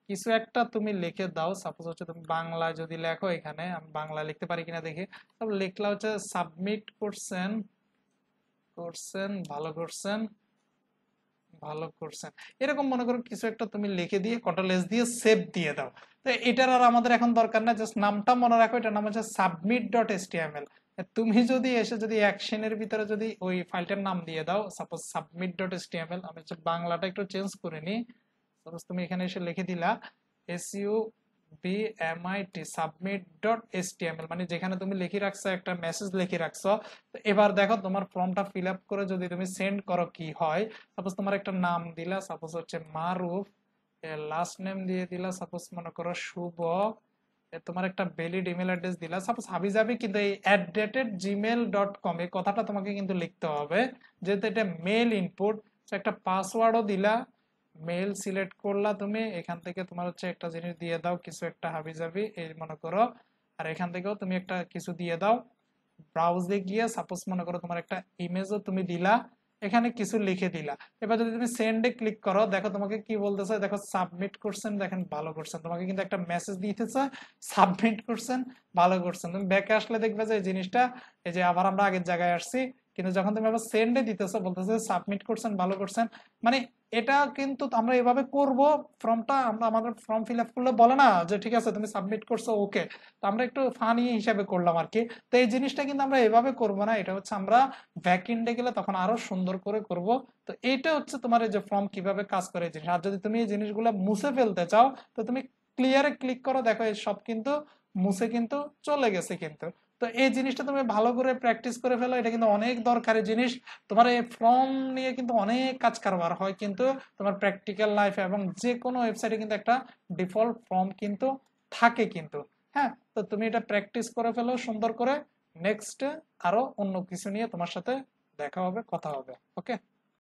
কিছু একটা তুমি লিখে দাও সাপোজ হচ্ছে তুমি বাংলা যদি লেখো এখানে আমি বাংলা লিখতে পারি কিনা দেখি তারপর লিখলা হচ্ছে সাবমিট করছেন করছেন ভালো করছেন ভালো করছেন এরকম মনে করো কিছু একটা তুমি লিখে দিয়ে কন্ট্রোল এস দিয়ে সেভ দিয়ে দাও তো এটার আর আমাদের এখন দরকার না জাস্ট নামটা মনে রাখো এটার নাম হচ্ছে submit dot H T M L তুমি যদি এসে যদি অ্যাকশনের ভিতরে যদি ওই ফাইলটার নাম দিয়ে দাও সাপোজ সাবমিট ডট এসটিএমএল আমি হচ্ছে বাংলাটা একটু চেঞ্জ করে নিই সাপোজ তুমি এখানে এসে লিখে দিলা এসইউ টি সাবমিট ডট এসটিএমএল মানে যেখানে তুমি লিখে রাখছো একটা মেসেজ লিখে রাখছো তো এবার দেখো তোমার ফর্মটা ফিল আপ করে যদি তুমি সেন্ড করো কি হয় সাপোজ তোমার একটা নাম দিলা সাপোজ হচ্ছে মারুফ লাস্ট নেম দিয়ে দিলা সাপোজ মনে করো শুভ তোমার একটা ভ্যালিড ইমেল অ্যাড্রেস দিলা সাপোজ হাবি যাবি কিন্তু এই অ্যাট ডেটেড জিমেল ডট কম এই কথাটা তোমাকে কিন্তু লিখতে হবে যেহেতু এটা মেল ইনপুট একটা পাসওয়ার্ডও দিলা মেল সিলেক্ট করলা তুমি এখান থেকে তোমার হচ্ছে একটা জিনিস দিয়ে দাও কিছু একটা হাবি যাবি এই মনে করো আর এখান থেকেও তুমি একটা কিছু দিয়ে দাও ব্রাউজে গিয়ে সাপোজ মনে করো তোমার একটা ইমেজও তুমি দিলা এখানে কিছু লিখে দিলা এবার যদি তুমি সেন্ডে ক্লিক করো দেখো তোমাকে কি বলতেছে দেখো সাবমিট করছেন দেখেন ভালো করছেন তোমাকে কিন্তু একটা মেসেজ দিতেছে সাবমিট করছেন ভালো করছেন তুমি ব্যাকে আসলে দেখবে যে এই জিনিসটা এই যে আবার আমরা আগের জায়গায় আসছি কিন্তু যখন তুমি আবার সেন্ডে দিতেছো বলতেছে সাবমিট করছেন ভালো করছেন মানে এটা কিন্তু আমরা এভাবে করব ফর্মটা আমরা আমাদের ফর্ম ফিল আপ করলে বলে না যে ঠিক আছে তুমি সাবমিট করছো ওকে তো আমরা একটু ফানি হিসাবে করলাম আর কি তো এই জিনিসটা কিন্তু আমরা এভাবে করব না এটা হচ্ছে আমরা ভ্যাকিন্ডে গেলে তখন আরো সুন্দর করে করব তো এটা হচ্ছে তোমার যে ফর্ম কিভাবে কাজ করে জিনিস আর যদি তুমি এই জিনিসগুলো মুছে ফেলতে চাও তো তুমি ক্লিয়ারে ক্লিক করো দেখো এই সব কিন্তু মুছে কিন্তু চলে গেছে কিন্তু তো এই জিনিসটা তুমি ভালো করে প্র্যাকটিস করে ফেলো এটা কিন্তু অনেক দরকারি জিনিস তোমার এই ফর্ম নিয়ে কিন্তু অনেক কাজ কারবার হয় কিন্তু তোমার প্র্যাকটিক্যাল লাইফ এবং যে কোনো ওয়েবসাইটে কিন্তু একটা ডিফল্ট ফর্ম কিন্তু থাকে কিন্তু হ্যাঁ তো তুমি এটা প্র্যাকটিস করে ফেলো সুন্দর করে নেক্সট আরো অন্য কিছু নিয়ে তোমার সাথে দেখা হবে কথা হবে ওকে